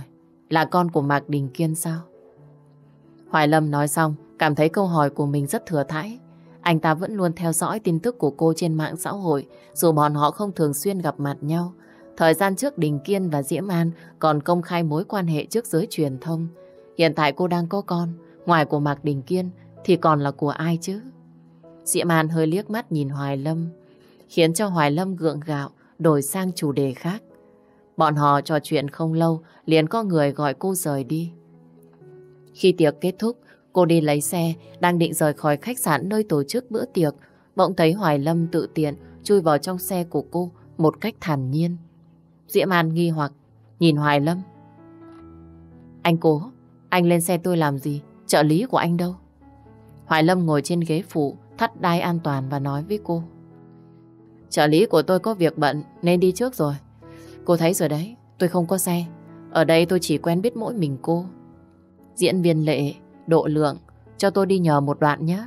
là con của Mạc Đình Kiên sao? Hoài Lâm nói xong, cảm thấy câu hỏi của mình rất thừa thãi. Anh ta vẫn luôn theo dõi tin tức của cô trên mạng xã hội, dù bọn họ không thường xuyên gặp mặt nhau. Thời gian trước Đình Kiên và Diễm An còn công khai mối quan hệ trước giới truyền thông. Hiện tại cô đang có con, Ngoài của Mạc Đình Kiên thì còn là của ai chứ? Diệm An hơi liếc mắt nhìn Hoài Lâm, khiến cho Hoài Lâm gượng gạo đổi sang chủ đề khác. Bọn họ trò chuyện không lâu, liền có người gọi cô rời đi. Khi tiệc kết thúc, cô đi lấy xe, đang định rời khỏi khách sạn nơi tổ chức bữa tiệc, bỗng thấy Hoài Lâm tự tiện chui vào trong xe của cô một cách thản nhiên. Diễm An nghi hoặc, nhìn Hoài Lâm. Anh cố, anh lên xe tôi làm gì? trợ lý của anh đâu? Hoài Lâm ngồi trên ghế phụ, thắt đai an toàn và nói với cô. Trợ lý của tôi có việc bận nên đi trước rồi. Cô thấy rồi đấy, tôi không có xe. Ở đây tôi chỉ quen biết mỗi mình cô. Diễn viên lệ, độ lượng, cho tôi đi nhờ một đoạn nhé.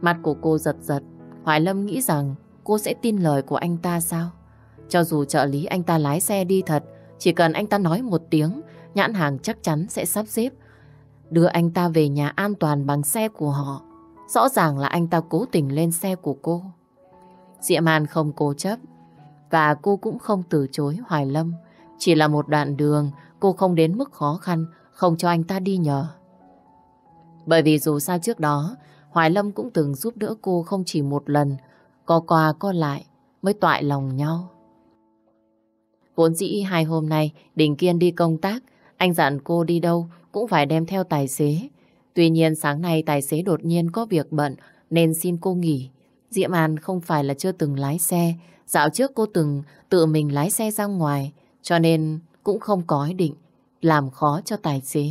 Mặt của cô giật giật, Hoài Lâm nghĩ rằng cô sẽ tin lời của anh ta sao? Cho dù trợ lý anh ta lái xe đi thật, chỉ cần anh ta nói một tiếng, nhãn hàng chắc chắn sẽ sắp xếp đưa anh ta về nhà an toàn bằng xe của họ. Rõ ràng là anh ta cố tình lên xe của cô. Diệm An không cố chấp và cô cũng không từ chối Hoài Lâm. Chỉ là một đoạn đường cô không đến mức khó khăn không cho anh ta đi nhờ. Bởi vì dù sao trước đó Hoài Lâm cũng từng giúp đỡ cô không chỉ một lần có qua có lại mới toại lòng nhau. Vốn dĩ hai hôm nay Đình Kiên đi công tác anh dặn cô đi đâu cũng phải đem theo tài xế. Tuy nhiên sáng nay tài xế đột nhiên có việc bận nên xin cô nghỉ. Diễm An không phải là chưa từng lái xe, dạo trước cô từng tự mình lái xe ra ngoài, cho nên cũng không có ý định làm khó cho tài xế.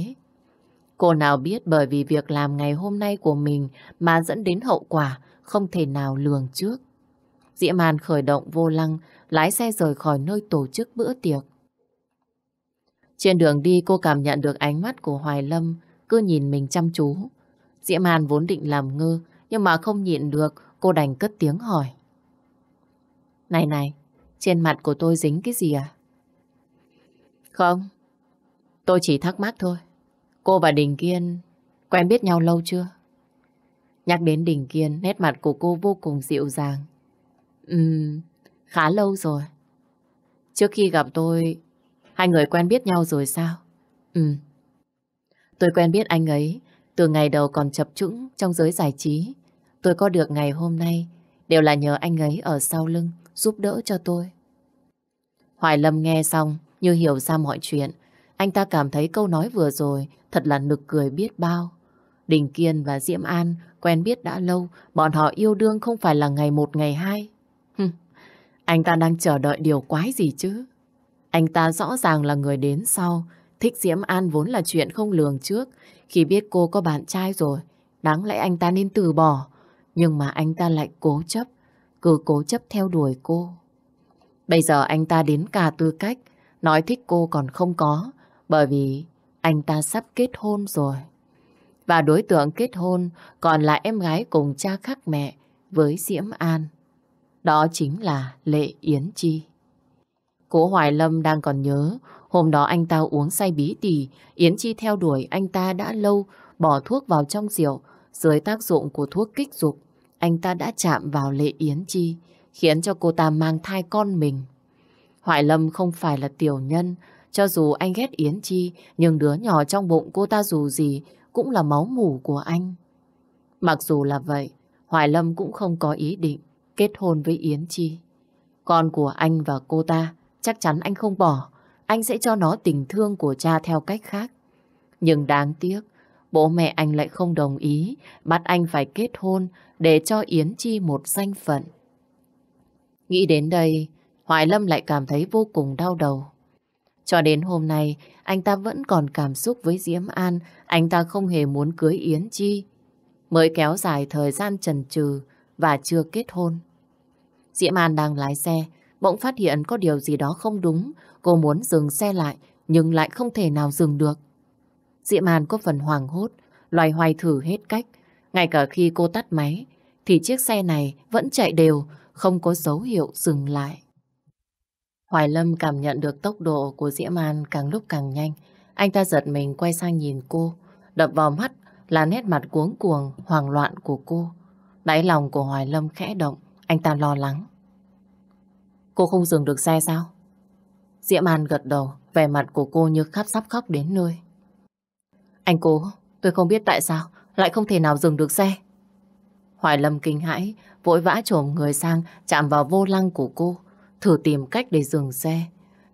Cô nào biết bởi vì việc làm ngày hôm nay của mình mà dẫn đến hậu quả không thể nào lường trước. Diễm An khởi động vô lăng, lái xe rời khỏi nơi tổ chức bữa tiệc. Trên đường đi cô cảm nhận được ánh mắt của Hoài Lâm cứ nhìn mình chăm chú. Diễm Hàn vốn định làm ngơ nhưng mà không nhịn được cô đành cất tiếng hỏi. Này này, trên mặt của tôi dính cái gì à? Không, tôi chỉ thắc mắc thôi. Cô và Đình Kiên quen biết nhau lâu chưa? Nhắc đến Đình Kiên, nét mặt của cô vô cùng dịu dàng. Ừm, khá lâu rồi. Trước khi gặp tôi, Hai người quen biết nhau rồi sao? Ừ. Tôi quen biết anh ấy từ ngày đầu còn chập chững trong giới giải trí. Tôi có được ngày hôm nay đều là nhờ anh ấy ở sau lưng giúp đỡ cho tôi. Hoài Lâm nghe xong như hiểu ra mọi chuyện. Anh ta cảm thấy câu nói vừa rồi thật là nực cười biết bao. Đình Kiên và Diễm An quen biết đã lâu, bọn họ yêu đương không phải là ngày một ngày hai. Hừm, anh ta đang chờ đợi điều quái gì chứ? Anh ta rõ ràng là người đến sau, thích Diễm An vốn là chuyện không lường trước. Khi biết cô có bạn trai rồi, đáng lẽ anh ta nên từ bỏ. Nhưng mà anh ta lại cố chấp, cứ cố chấp theo đuổi cô. Bây giờ anh ta đến cả tư cách, nói thích cô còn không có, bởi vì anh ta sắp kết hôn rồi. Và đối tượng kết hôn còn là em gái cùng cha khác mẹ với Diễm An. Đó chính là Lệ Yến Chi. Cố Hoài Lâm đang còn nhớ, hôm đó anh ta uống say bí tỉ, Yến Chi theo đuổi anh ta đã lâu, bỏ thuốc vào trong rượu, dưới tác dụng của thuốc kích dục, anh ta đã chạm vào lệ Yến Chi, khiến cho cô ta mang thai con mình. Hoài Lâm không phải là tiểu nhân, cho dù anh ghét Yến Chi, nhưng đứa nhỏ trong bụng cô ta dù gì cũng là máu mủ của anh. Mặc dù là vậy, Hoài Lâm cũng không có ý định kết hôn với Yến Chi. Con của anh và cô ta Chắc chắn anh không bỏ, anh sẽ cho nó tình thương của cha theo cách khác. Nhưng đáng tiếc, bố mẹ anh lại không đồng ý, bắt anh phải kết hôn để cho Yến Chi một danh phận. Nghĩ đến đây, Hoài Lâm lại cảm thấy vô cùng đau đầu. Cho đến hôm nay, anh ta vẫn còn cảm xúc với Diễm An, anh ta không hề muốn cưới Yến Chi. Mới kéo dài thời gian trần trừ và chưa kết hôn. Diễm An đang lái xe, bỗng phát hiện có điều gì đó không đúng. Cô muốn dừng xe lại, nhưng lại không thể nào dừng được. Diệm Hàn có phần hoàng hốt, loài hoài thử hết cách. Ngay cả khi cô tắt máy, thì chiếc xe này vẫn chạy đều, không có dấu hiệu dừng lại. Hoài Lâm cảm nhận được tốc độ của Diễm An càng lúc càng nhanh. Anh ta giật mình quay sang nhìn cô, đập vào mắt là nét mặt cuống cuồng, hoảng loạn của cô. Đáy lòng của Hoài Lâm khẽ động, anh ta lo lắng. Cô không dừng được xe sao? Diễm An gật đầu, vẻ mặt của cô như khắp sắp khóc đến nơi. Anh cố, tôi không biết tại sao, lại không thể nào dừng được xe. Hoài Lâm kinh hãi, vội vã trồm người sang, chạm vào vô lăng của cô, thử tìm cách để dừng xe.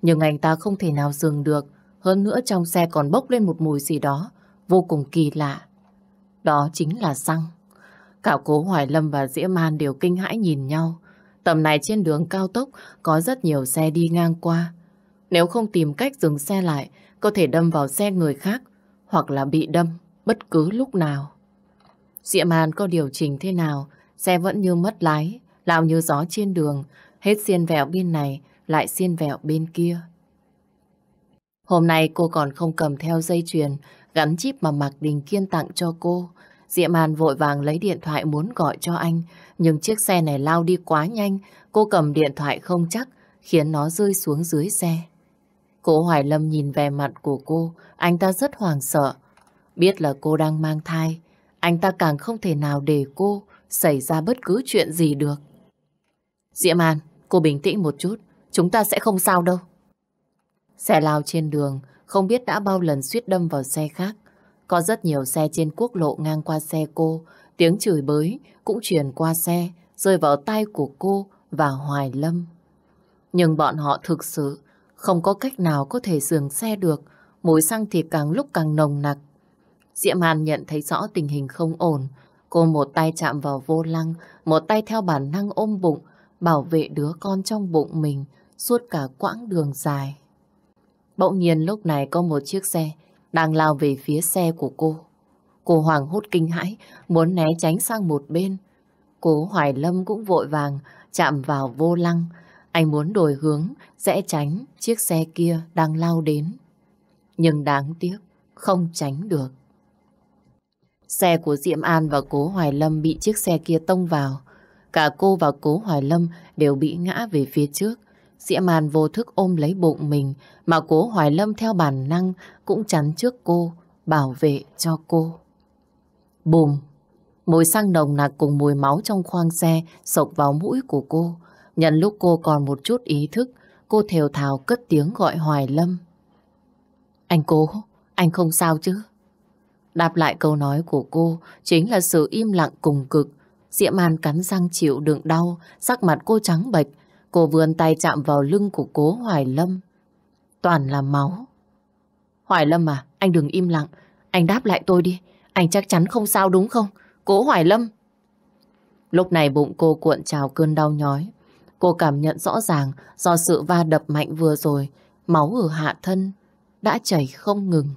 Nhưng anh ta không thể nào dừng được, hơn nữa trong xe còn bốc lên một mùi gì đó, vô cùng kỳ lạ. Đó chính là xăng. Cả cố Hoài Lâm và Diễm An đều kinh hãi nhìn nhau, Tầm này trên đường cao tốc có rất nhiều xe đi ngang qua. Nếu không tìm cách dừng xe lại, có thể đâm vào xe người khác hoặc là bị đâm bất cứ lúc nào. Diệm Hàn có điều chỉnh thế nào, xe vẫn như mất lái, lao như gió trên đường, hết xiên vẹo bên này lại xiên vẹo bên kia. Hôm nay cô còn không cầm theo dây chuyền gắn chip mà Mạc Đình Kiên tặng cho cô. Diệm An vội vàng lấy điện thoại muốn gọi cho anh, nhưng chiếc xe này lao đi quá nhanh, cô cầm điện thoại không chắc, khiến nó rơi xuống dưới xe. Cô Hoài Lâm nhìn về mặt của cô, anh ta rất hoảng sợ. Biết là cô đang mang thai, anh ta càng không thể nào để cô xảy ra bất cứ chuyện gì được. Diệm An, cô bình tĩnh một chút, chúng ta sẽ không sao đâu. Xe lao trên đường, không biết đã bao lần suýt đâm vào xe khác. Có rất nhiều xe trên quốc lộ ngang qua xe cô, tiếng chửi bới cũng truyền qua xe, rơi vào tay của cô và Hoài Lâm. Nhưng bọn họ thực sự không có cách nào có thể dừng xe được, mùi xăng thì càng lúc càng nồng nặc. Diễm Hàn nhận thấy rõ tình hình không ổn, cô một tay chạm vào vô lăng, một tay theo bản năng ôm bụng, bảo vệ đứa con trong bụng mình suốt cả quãng đường dài. Bỗng nhiên lúc này có một chiếc xe đang lao về phía xe của cô. Cô Hoàng hốt kinh hãi, muốn né tránh sang một bên. Cố Hoài Lâm cũng vội vàng chạm vào vô lăng. Anh muốn đổi hướng, rẽ tránh chiếc xe kia đang lao đến. Nhưng đáng tiếc, không tránh được. Xe của Diệm An và Cố Hoài Lâm bị chiếc xe kia tông vào. Cả cô và Cố Hoài Lâm đều bị ngã về phía trước. Diễm màn vô thức ôm lấy bụng mình mà cố Hoài Lâm theo bản năng cũng chắn trước cô, bảo vệ cho cô. Bùm! Mùi xăng nồng nặc cùng mùi máu trong khoang xe sộc vào mũi của cô. Nhận lúc cô còn một chút ý thức, cô thều thào cất tiếng gọi Hoài Lâm. Anh cố, anh không sao chứ? Đáp lại câu nói của cô chính là sự im lặng cùng cực. Diễm An cắn răng chịu đựng đau, sắc mặt cô trắng bệch, Cô vươn tay chạm vào lưng của cố Hoài Lâm. Toàn là máu. Hoài Lâm à, anh đừng im lặng. Anh đáp lại tôi đi. Anh chắc chắn không sao đúng không? Cố Hoài Lâm. Lúc này bụng cô cuộn trào cơn đau nhói. Cô cảm nhận rõ ràng do sự va đập mạnh vừa rồi, máu ở hạ thân đã chảy không ngừng.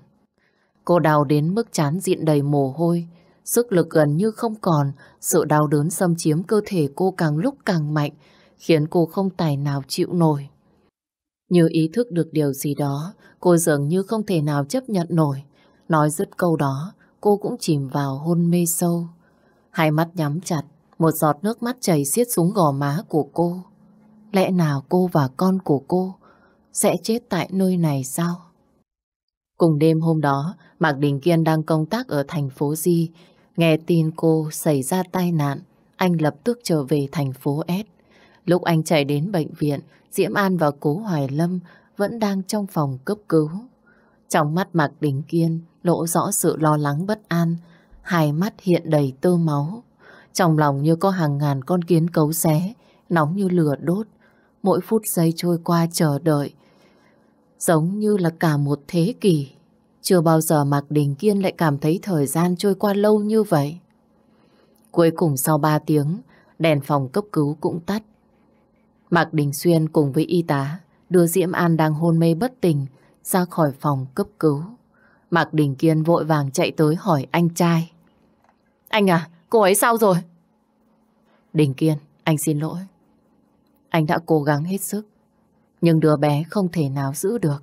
Cô đau đến mức chán diện đầy mồ hôi, sức lực gần như không còn, sự đau đớn xâm chiếm cơ thể cô càng lúc càng mạnh, khiến cô không tài nào chịu nổi. Như ý thức được điều gì đó, cô dường như không thể nào chấp nhận nổi. Nói dứt câu đó, cô cũng chìm vào hôn mê sâu. Hai mắt nhắm chặt, một giọt nước mắt chảy xiết xuống gò má của cô. Lẽ nào cô và con của cô sẽ chết tại nơi này sao? Cùng đêm hôm đó, Mạc Đình Kiên đang công tác ở thành phố Di. Nghe tin cô xảy ra tai nạn, anh lập tức trở về thành phố S. Lúc anh chạy đến bệnh viện, Diễm An và Cố Hoài Lâm vẫn đang trong phòng cấp cứu. Trong mắt Mạc Đình Kiên lộ rõ sự lo lắng bất an, hai mắt hiện đầy tơ máu. Trong lòng như có hàng ngàn con kiến cấu xé, nóng như lửa đốt. Mỗi phút giây trôi qua chờ đợi, giống như là cả một thế kỷ. Chưa bao giờ Mạc Đình Kiên lại cảm thấy thời gian trôi qua lâu như vậy. Cuối cùng sau 3 tiếng, đèn phòng cấp cứu cũng tắt. Mạc Đình Xuyên cùng với y tá đưa Diễm An đang hôn mê bất tỉnh ra khỏi phòng cấp cứu. Mạc Đình Kiên vội vàng chạy tới hỏi anh trai. Anh à, cô ấy sao rồi? Đình Kiên, anh xin lỗi. Anh đã cố gắng hết sức, nhưng đứa bé không thể nào giữ được.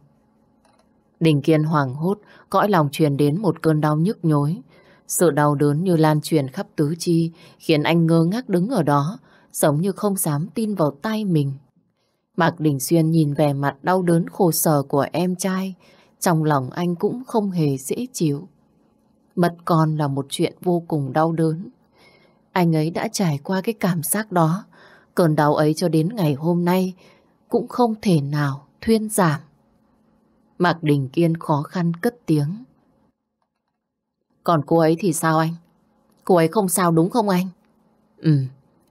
Đình Kiên hoảng hốt, cõi lòng truyền đến một cơn đau nhức nhối. Sự đau đớn như lan truyền khắp tứ chi, khiến anh ngơ ngác đứng ở đó, giống như không dám tin vào tay mình. Mạc Đình Xuyên nhìn vẻ mặt đau đớn khổ sở của em trai, trong lòng anh cũng không hề dễ chịu. Mất con là một chuyện vô cùng đau đớn. Anh ấy đã trải qua cái cảm giác đó, cơn đau ấy cho đến ngày hôm nay cũng không thể nào thuyên giảm. Mạc Đình Kiên khó khăn cất tiếng. Còn cô ấy thì sao anh? Cô ấy không sao đúng không anh? Ừ,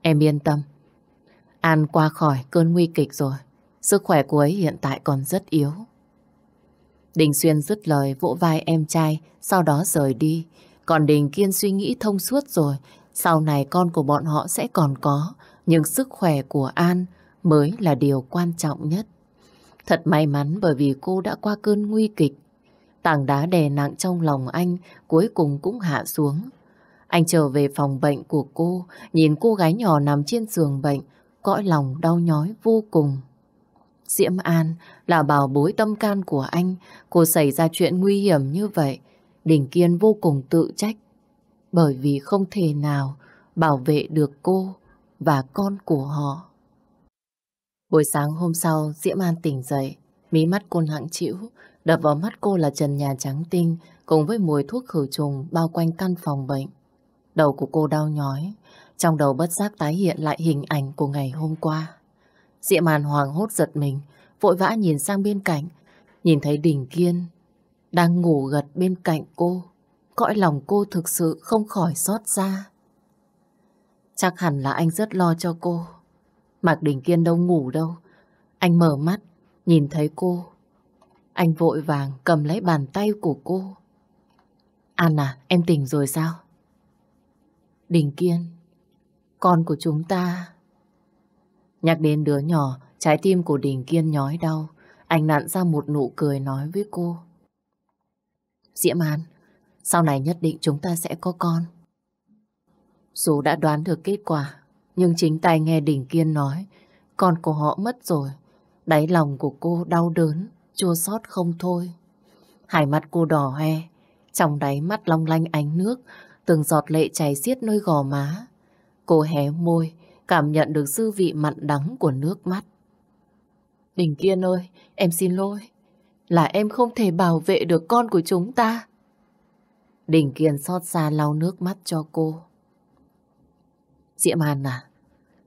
Em yên tâm. An qua khỏi cơn nguy kịch rồi. Sức khỏe của ấy hiện tại còn rất yếu. Đình Xuyên dứt lời vỗ vai em trai, sau đó rời đi. Còn Đình Kiên suy nghĩ thông suốt rồi, sau này con của bọn họ sẽ còn có, nhưng sức khỏe của An mới là điều quan trọng nhất. Thật may mắn bởi vì cô đã qua cơn nguy kịch. Tảng đá đè nặng trong lòng anh cuối cùng cũng hạ xuống. Anh trở về phòng bệnh của cô, nhìn cô gái nhỏ nằm trên giường bệnh, cõi lòng đau nhói vô cùng. Diễm An là bảo bối tâm can của anh, cô xảy ra chuyện nguy hiểm như vậy. Đình Kiên vô cùng tự trách, bởi vì không thể nào bảo vệ được cô và con của họ. Buổi sáng hôm sau, Diễm An tỉnh dậy, mí mắt cô nặng chịu, đập vào mắt cô là trần nhà trắng tinh cùng với mùi thuốc khử trùng bao quanh căn phòng bệnh. Đầu của cô đau nhói, trong đầu bất giác tái hiện lại hình ảnh của ngày hôm qua. Diệm Màn hoàng hốt giật mình, vội vã nhìn sang bên cạnh, nhìn thấy Đình Kiên đang ngủ gật bên cạnh cô. Cõi lòng cô thực sự không khỏi xót xa. Chắc hẳn là anh rất lo cho cô. Mạc Đình Kiên đâu ngủ đâu. Anh mở mắt, nhìn thấy cô. Anh vội vàng cầm lấy bàn tay của cô. Anna, à, em tỉnh rồi sao? Đình Kiên, con của chúng ta. Nhắc đến đứa nhỏ, trái tim của Đình Kiên nhói đau. Anh nặn ra một nụ cười nói với cô. Diễm An, sau này nhất định chúng ta sẽ có con. Dù đã đoán được kết quả, nhưng chính tay nghe Đình Kiên nói, con của họ mất rồi. Đáy lòng của cô đau đớn, chua xót không thôi. Hải mặt cô đỏ hoe, trong đáy mắt long lanh ánh nước, từng giọt lệ chảy xiết nơi gò má. Cô hé môi, cảm nhận được dư vị mặn đắng của nước mắt. Đình Kiên ơi, em xin lỗi. Là em không thể bảo vệ được con của chúng ta. Đình Kiên xót xa lau nước mắt cho cô. Diễm An à,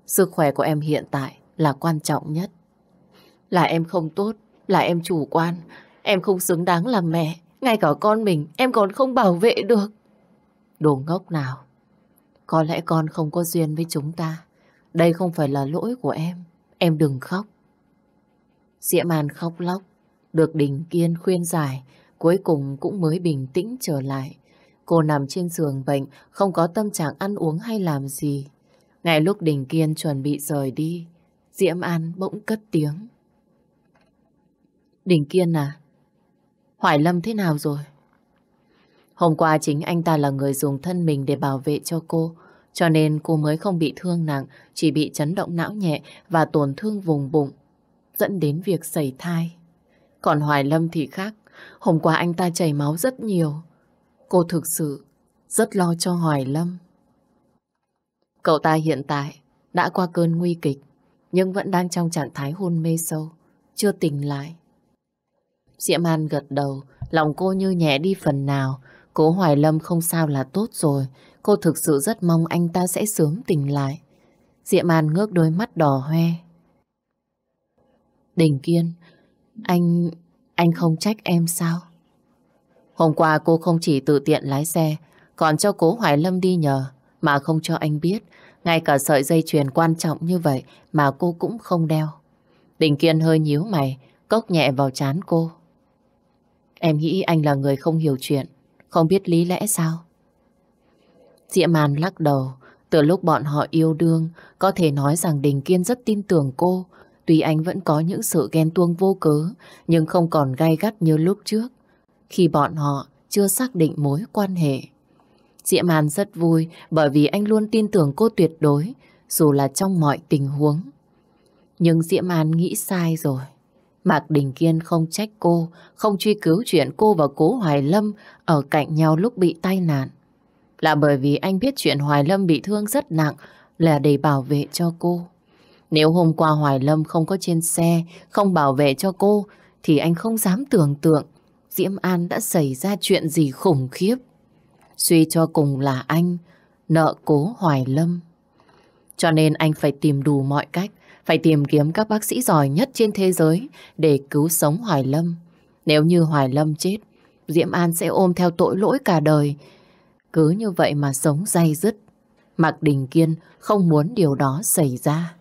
sức khỏe của em hiện tại là quan trọng nhất. Là em không tốt, là em chủ quan, em không xứng đáng làm mẹ. Ngay cả con mình em còn không bảo vệ được. Đồ ngốc nào. Có lẽ con không có duyên với chúng ta. Đây không phải là lỗi của em. Em đừng khóc. Diễm An khóc lóc. Được Đình Kiên khuyên giải. Cuối cùng cũng mới bình tĩnh trở lại. Cô nằm trên giường bệnh, không có tâm trạng ăn uống hay làm gì. Ngay lúc Đình Kiên chuẩn bị rời đi, Diễm An bỗng cất tiếng. Đình Kiên à, Hoài Lâm thế nào rồi? Hôm qua chính anh ta là người dùng thân mình để bảo vệ cho cô, cho nên cô mới không bị thương nặng, chỉ bị chấn động não nhẹ và tổn thương vùng bụng, dẫn đến việc sẩy thai. Còn Hoài Lâm thì khác, hôm qua anh ta chảy máu rất nhiều. Cô thực sự rất lo cho Hoài Lâm. Cậu ta hiện tại đã qua cơn nguy kịch, nhưng vẫn đang trong trạng thái hôn mê sâu, chưa tỉnh lại. Diễm An gật đầu, lòng cô như nhẹ đi phần nào, Cố Hoài Lâm không sao là tốt rồi. Cô thực sự rất mong anh ta sẽ sớm tỉnh lại. Diệm An ngước đôi mắt đỏ hoe. Đình Kiên, anh... anh không trách em sao? Hôm qua cô không chỉ tự tiện lái xe, còn cho cố Hoài Lâm đi nhờ, mà không cho anh biết. Ngay cả sợi dây chuyền quan trọng như vậy mà cô cũng không đeo. Đình Kiên hơi nhíu mày, cốc nhẹ vào chán cô. Em nghĩ anh là người không hiểu chuyện. Không biết lý lẽ sao Diệm màn lắc đầu Từ lúc bọn họ yêu đương Có thể nói rằng Đình Kiên rất tin tưởng cô Tuy anh vẫn có những sự ghen tuông vô cớ Nhưng không còn gay gắt như lúc trước Khi bọn họ chưa xác định mối quan hệ Diệm màn rất vui Bởi vì anh luôn tin tưởng cô tuyệt đối Dù là trong mọi tình huống Nhưng Diệm Màn nghĩ sai rồi Mạc Đình Kiên không trách cô, không truy cứu chuyện cô và cố Hoài Lâm ở cạnh nhau lúc bị tai nạn. Là bởi vì anh biết chuyện Hoài Lâm bị thương rất nặng là để bảo vệ cho cô. Nếu hôm qua Hoài Lâm không có trên xe, không bảo vệ cho cô, thì anh không dám tưởng tượng Diễm An đã xảy ra chuyện gì khủng khiếp. Suy cho cùng là anh, nợ cố Hoài Lâm. Cho nên anh phải tìm đủ mọi cách phải tìm kiếm các bác sĩ giỏi nhất trên thế giới để cứu sống Hoài Lâm. Nếu như Hoài Lâm chết, Diễm An sẽ ôm theo tội lỗi cả đời. Cứ như vậy mà sống dai dứt. Mạc Đình Kiên không muốn điều đó xảy ra.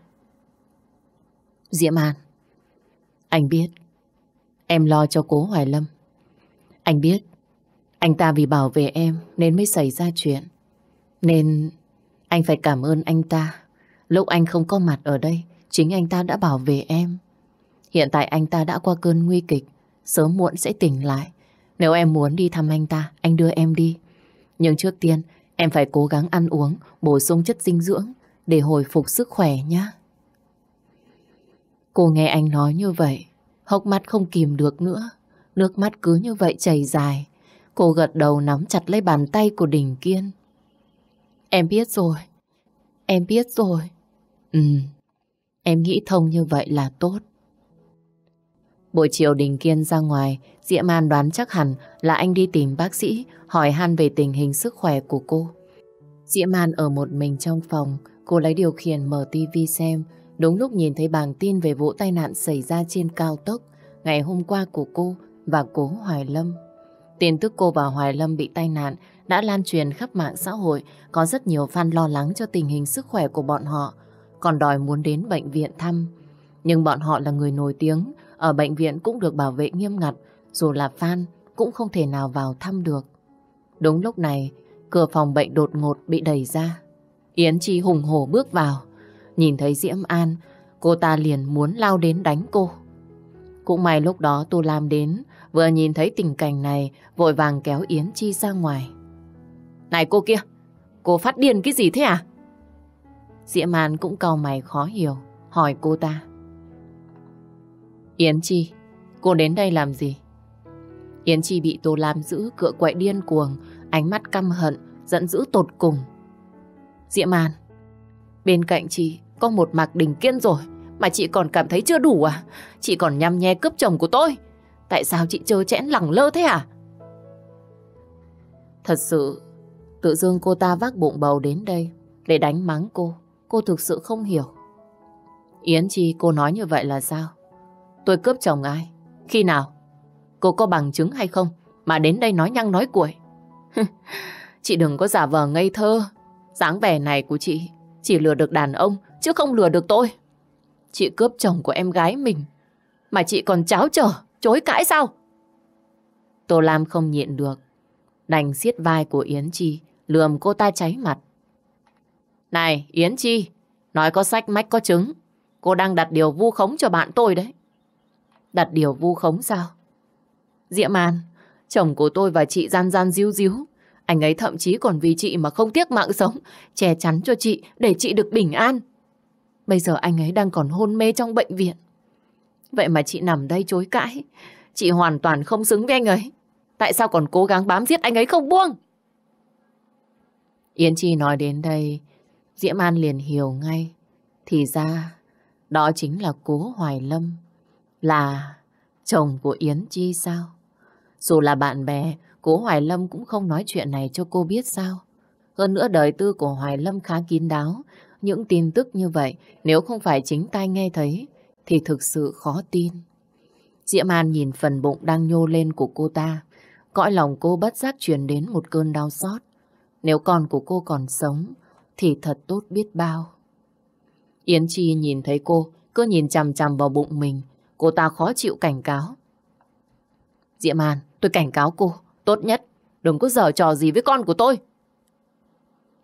Diễm An, anh biết em lo cho cố Hoài Lâm. Anh biết anh ta vì bảo vệ em nên mới xảy ra chuyện. Nên anh phải cảm ơn anh ta lúc anh không có mặt ở đây Chính anh ta đã bảo vệ em Hiện tại anh ta đã qua cơn nguy kịch Sớm muộn sẽ tỉnh lại Nếu em muốn đi thăm anh ta Anh đưa em đi Nhưng trước tiên em phải cố gắng ăn uống Bổ sung chất dinh dưỡng Để hồi phục sức khỏe nhé Cô nghe anh nói như vậy Hốc mắt không kìm được nữa Nước mắt cứ như vậy chảy dài Cô gật đầu nắm chặt lấy bàn tay của Đình Kiên Em biết rồi Em biết rồi Ừ Em nghĩ thông như vậy là tốt. Buổi chiều Đình Kiên ra ngoài, Diễm An đoán chắc hẳn là anh đi tìm bác sĩ, hỏi han về tình hình sức khỏe của cô. Diễm An ở một mình trong phòng, cô lấy điều khiển mở tivi xem, đúng lúc nhìn thấy bảng tin về vụ tai nạn xảy ra trên cao tốc ngày hôm qua của cô và cố Hoài Lâm. Tin tức cô và Hoài Lâm bị tai nạn đã lan truyền khắp mạng xã hội, có rất nhiều fan lo lắng cho tình hình sức khỏe của bọn họ còn đòi muốn đến bệnh viện thăm. Nhưng bọn họ là người nổi tiếng, ở bệnh viện cũng được bảo vệ nghiêm ngặt, dù là fan cũng không thể nào vào thăm được. Đúng lúc này, cửa phòng bệnh đột ngột bị đẩy ra. Yến Chi hùng hổ bước vào, nhìn thấy Diễm An, cô ta liền muốn lao đến đánh cô. Cũng may lúc đó Tô Lam đến, vừa nhìn thấy tình cảnh này, vội vàng kéo Yến Chi ra ngoài. Này cô kia, cô phát điên cái gì thế à? Diễm An cũng cầu mày khó hiểu, hỏi cô ta. Yến Chi, cô đến đây làm gì? Yến Chi bị Tô Lam giữ cựa quậy điên cuồng, ánh mắt căm hận, giận dữ tột cùng. Diễm An, bên cạnh chị có một mạc đình kiên rồi, mà chị còn cảm thấy chưa đủ à? Chị còn nhăm nhe cướp chồng của tôi. Tại sao chị trơ chẽn lẳng lơ thế à? Thật sự, tự dưng cô ta vác bụng bầu đến đây để đánh mắng cô. Cô thực sự không hiểu. Yến Chi cô nói như vậy là sao? Tôi cướp chồng ai? Khi nào? Cô có bằng chứng hay không? Mà đến đây nói nhăng nói cuội. chị đừng có giả vờ ngây thơ. dáng vẻ này của chị chỉ lừa được đàn ông chứ không lừa được tôi. Chị cướp chồng của em gái mình mà chị còn cháo trở, chối cãi sao? Tô Lam không nhịn được. Đành siết vai của Yến Chi lườm cô ta cháy mặt. Này, Yến Chi, nói có sách mách có chứng. Cô đang đặt điều vu khống cho bạn tôi đấy. Đặt điều vu khống sao? Diễm An, chồng của tôi và chị gian gian díu díu. Anh ấy thậm chí còn vì chị mà không tiếc mạng sống, che chắn cho chị để chị được bình an. Bây giờ anh ấy đang còn hôn mê trong bệnh viện. Vậy mà chị nằm đây chối cãi. Chị hoàn toàn không xứng với anh ấy. Tại sao còn cố gắng bám giết anh ấy không buông? Yến Chi nói đến đây Diễm An liền hiểu ngay. Thì ra, đó chính là cố Hoài Lâm. Là chồng của Yến Chi sao? Dù là bạn bè, cố Hoài Lâm cũng không nói chuyện này cho cô biết sao. Hơn nữa đời tư của Hoài Lâm khá kín đáo. Những tin tức như vậy, nếu không phải chính tai nghe thấy, thì thực sự khó tin. Diễm An nhìn phần bụng đang nhô lên của cô ta. Cõi lòng cô bất giác truyền đến một cơn đau xót. Nếu con của cô còn sống, thì thật tốt biết bao. Yến Chi nhìn thấy cô, cứ nhìn chằm chằm vào bụng mình, cô ta khó chịu cảnh cáo. Diệm An, tôi cảnh cáo cô, tốt nhất đừng có dở trò gì với con của tôi.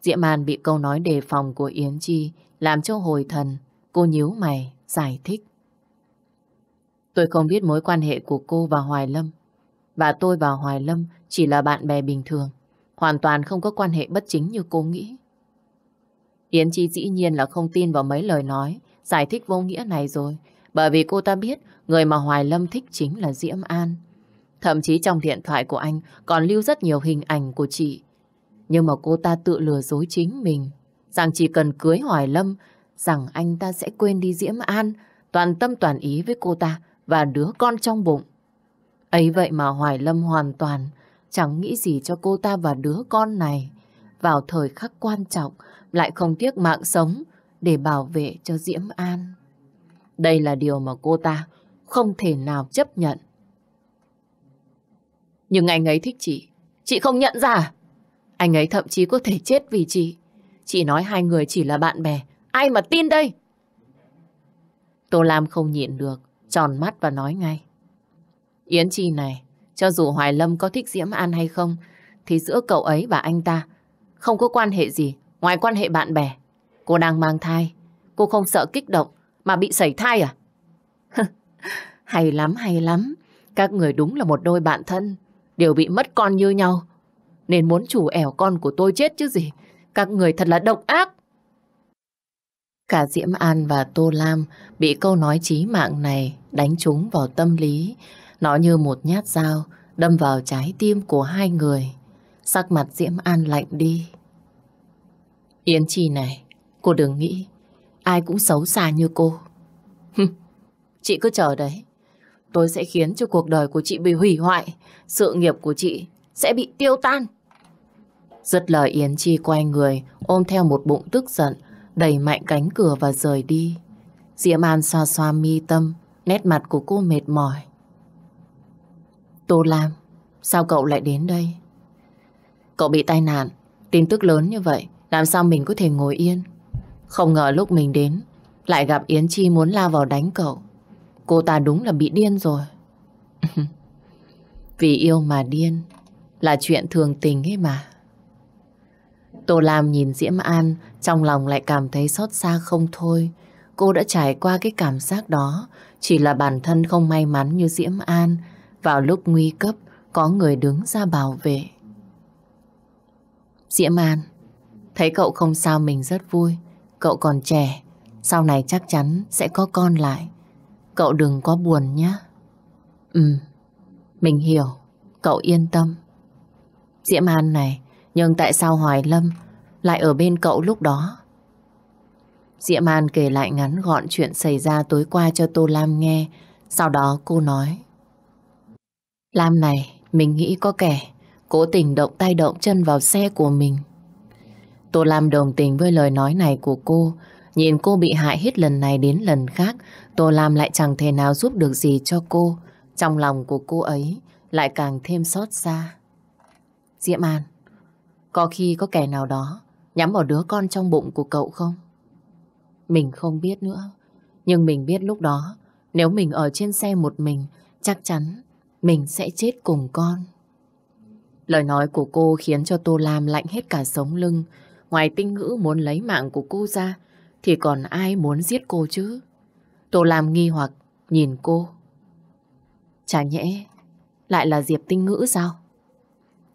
Diệm An bị câu nói đề phòng của Yến Chi làm cho hồi thần, cô nhíu mày, giải thích. Tôi không biết mối quan hệ của cô và Hoài Lâm. Và tôi và Hoài Lâm chỉ là bạn bè bình thường, hoàn toàn không có quan hệ bất chính như cô nghĩ. Yến Chi dĩ nhiên là không tin vào mấy lời nói, giải thích vô nghĩa này rồi. Bởi vì cô ta biết người mà Hoài Lâm thích chính là Diễm An. Thậm chí trong điện thoại của anh còn lưu rất nhiều hình ảnh của chị. Nhưng mà cô ta tự lừa dối chính mình, rằng chỉ cần cưới Hoài Lâm, rằng anh ta sẽ quên đi Diễm An, toàn tâm toàn ý với cô ta và đứa con trong bụng. Ấy vậy mà Hoài Lâm hoàn toàn chẳng nghĩ gì cho cô ta và đứa con này. Vào thời khắc quan trọng, lại không tiếc mạng sống để bảo vệ cho Diễm An. Đây là điều mà cô ta không thể nào chấp nhận. Nhưng anh ấy thích chị, chị không nhận ra. À? Anh ấy thậm chí có thể chết vì chị. Chị nói hai người chỉ là bạn bè, ai mà tin đây? Tô Lam không nhịn được, tròn mắt và nói ngay. Yến Chi này, cho dù Hoài Lâm có thích Diễm An hay không, thì giữa cậu ấy và anh ta không có quan hệ gì. Ngoài quan hệ bạn bè, cô đang mang thai. Cô không sợ kích động mà bị sẩy thai à? hay lắm, hay lắm. Các người đúng là một đôi bạn thân, đều bị mất con như nhau. Nên muốn chủ ẻo con của tôi chết chứ gì. Các người thật là độc ác. Cả Diễm An và Tô Lam bị câu nói chí mạng này đánh trúng vào tâm lý. Nó như một nhát dao đâm vào trái tim của hai người. Sắc mặt Diễm An lạnh đi. Yến Chi này, cô đừng nghĩ ai cũng xấu xa như cô. chị cứ chờ đấy. Tôi sẽ khiến cho cuộc đời của chị bị hủy hoại, sự nghiệp của chị sẽ bị tiêu tan. Dứt lời Yến Chi quay người, ôm theo một bụng tức giận, đẩy mạnh cánh cửa và rời đi. Diễm An xoa xoa mi tâm, nét mặt của cô mệt mỏi. Tô Lam, sao cậu lại đến đây? Cậu bị tai nạn, tin tức lớn như vậy, làm sao mình có thể ngồi yên Không ngờ lúc mình đến Lại gặp Yến Chi muốn lao vào đánh cậu Cô ta đúng là bị điên rồi Vì yêu mà điên Là chuyện thường tình ấy mà Tô Lam nhìn Diễm An Trong lòng lại cảm thấy xót xa không thôi Cô đã trải qua cái cảm giác đó Chỉ là bản thân không may mắn như Diễm An Vào lúc nguy cấp Có người đứng ra bảo vệ Diễm An Thấy cậu không sao mình rất vui. Cậu còn trẻ, sau này chắc chắn sẽ có con lại. Cậu đừng có buồn nhé. Ừ, mình hiểu. Cậu yên tâm. Diễm An này, nhưng tại sao Hoài Lâm lại ở bên cậu lúc đó? Diễm An kể lại ngắn gọn chuyện xảy ra tối qua cho Tô Lam nghe. Sau đó cô nói. Lam này, mình nghĩ có kẻ cố tình động tay động chân vào xe của mình. Tô Lam đồng tình với lời nói này của cô. Nhìn cô bị hại hết lần này đến lần khác, Tô Lam lại chẳng thể nào giúp được gì cho cô. Trong lòng của cô ấy lại càng thêm xót xa. Diễm An, có khi có kẻ nào đó nhắm vào đứa con trong bụng của cậu không? Mình không biết nữa, nhưng mình biết lúc đó nếu mình ở trên xe một mình, chắc chắn mình sẽ chết cùng con. Lời nói của cô khiến cho Tô Lam lạnh hết cả sống lưng, Ngoài tinh ngữ muốn lấy mạng của cô ra Thì còn ai muốn giết cô chứ Tô Lam nghi hoặc nhìn cô Chả nhẽ Lại là Diệp tinh ngữ sao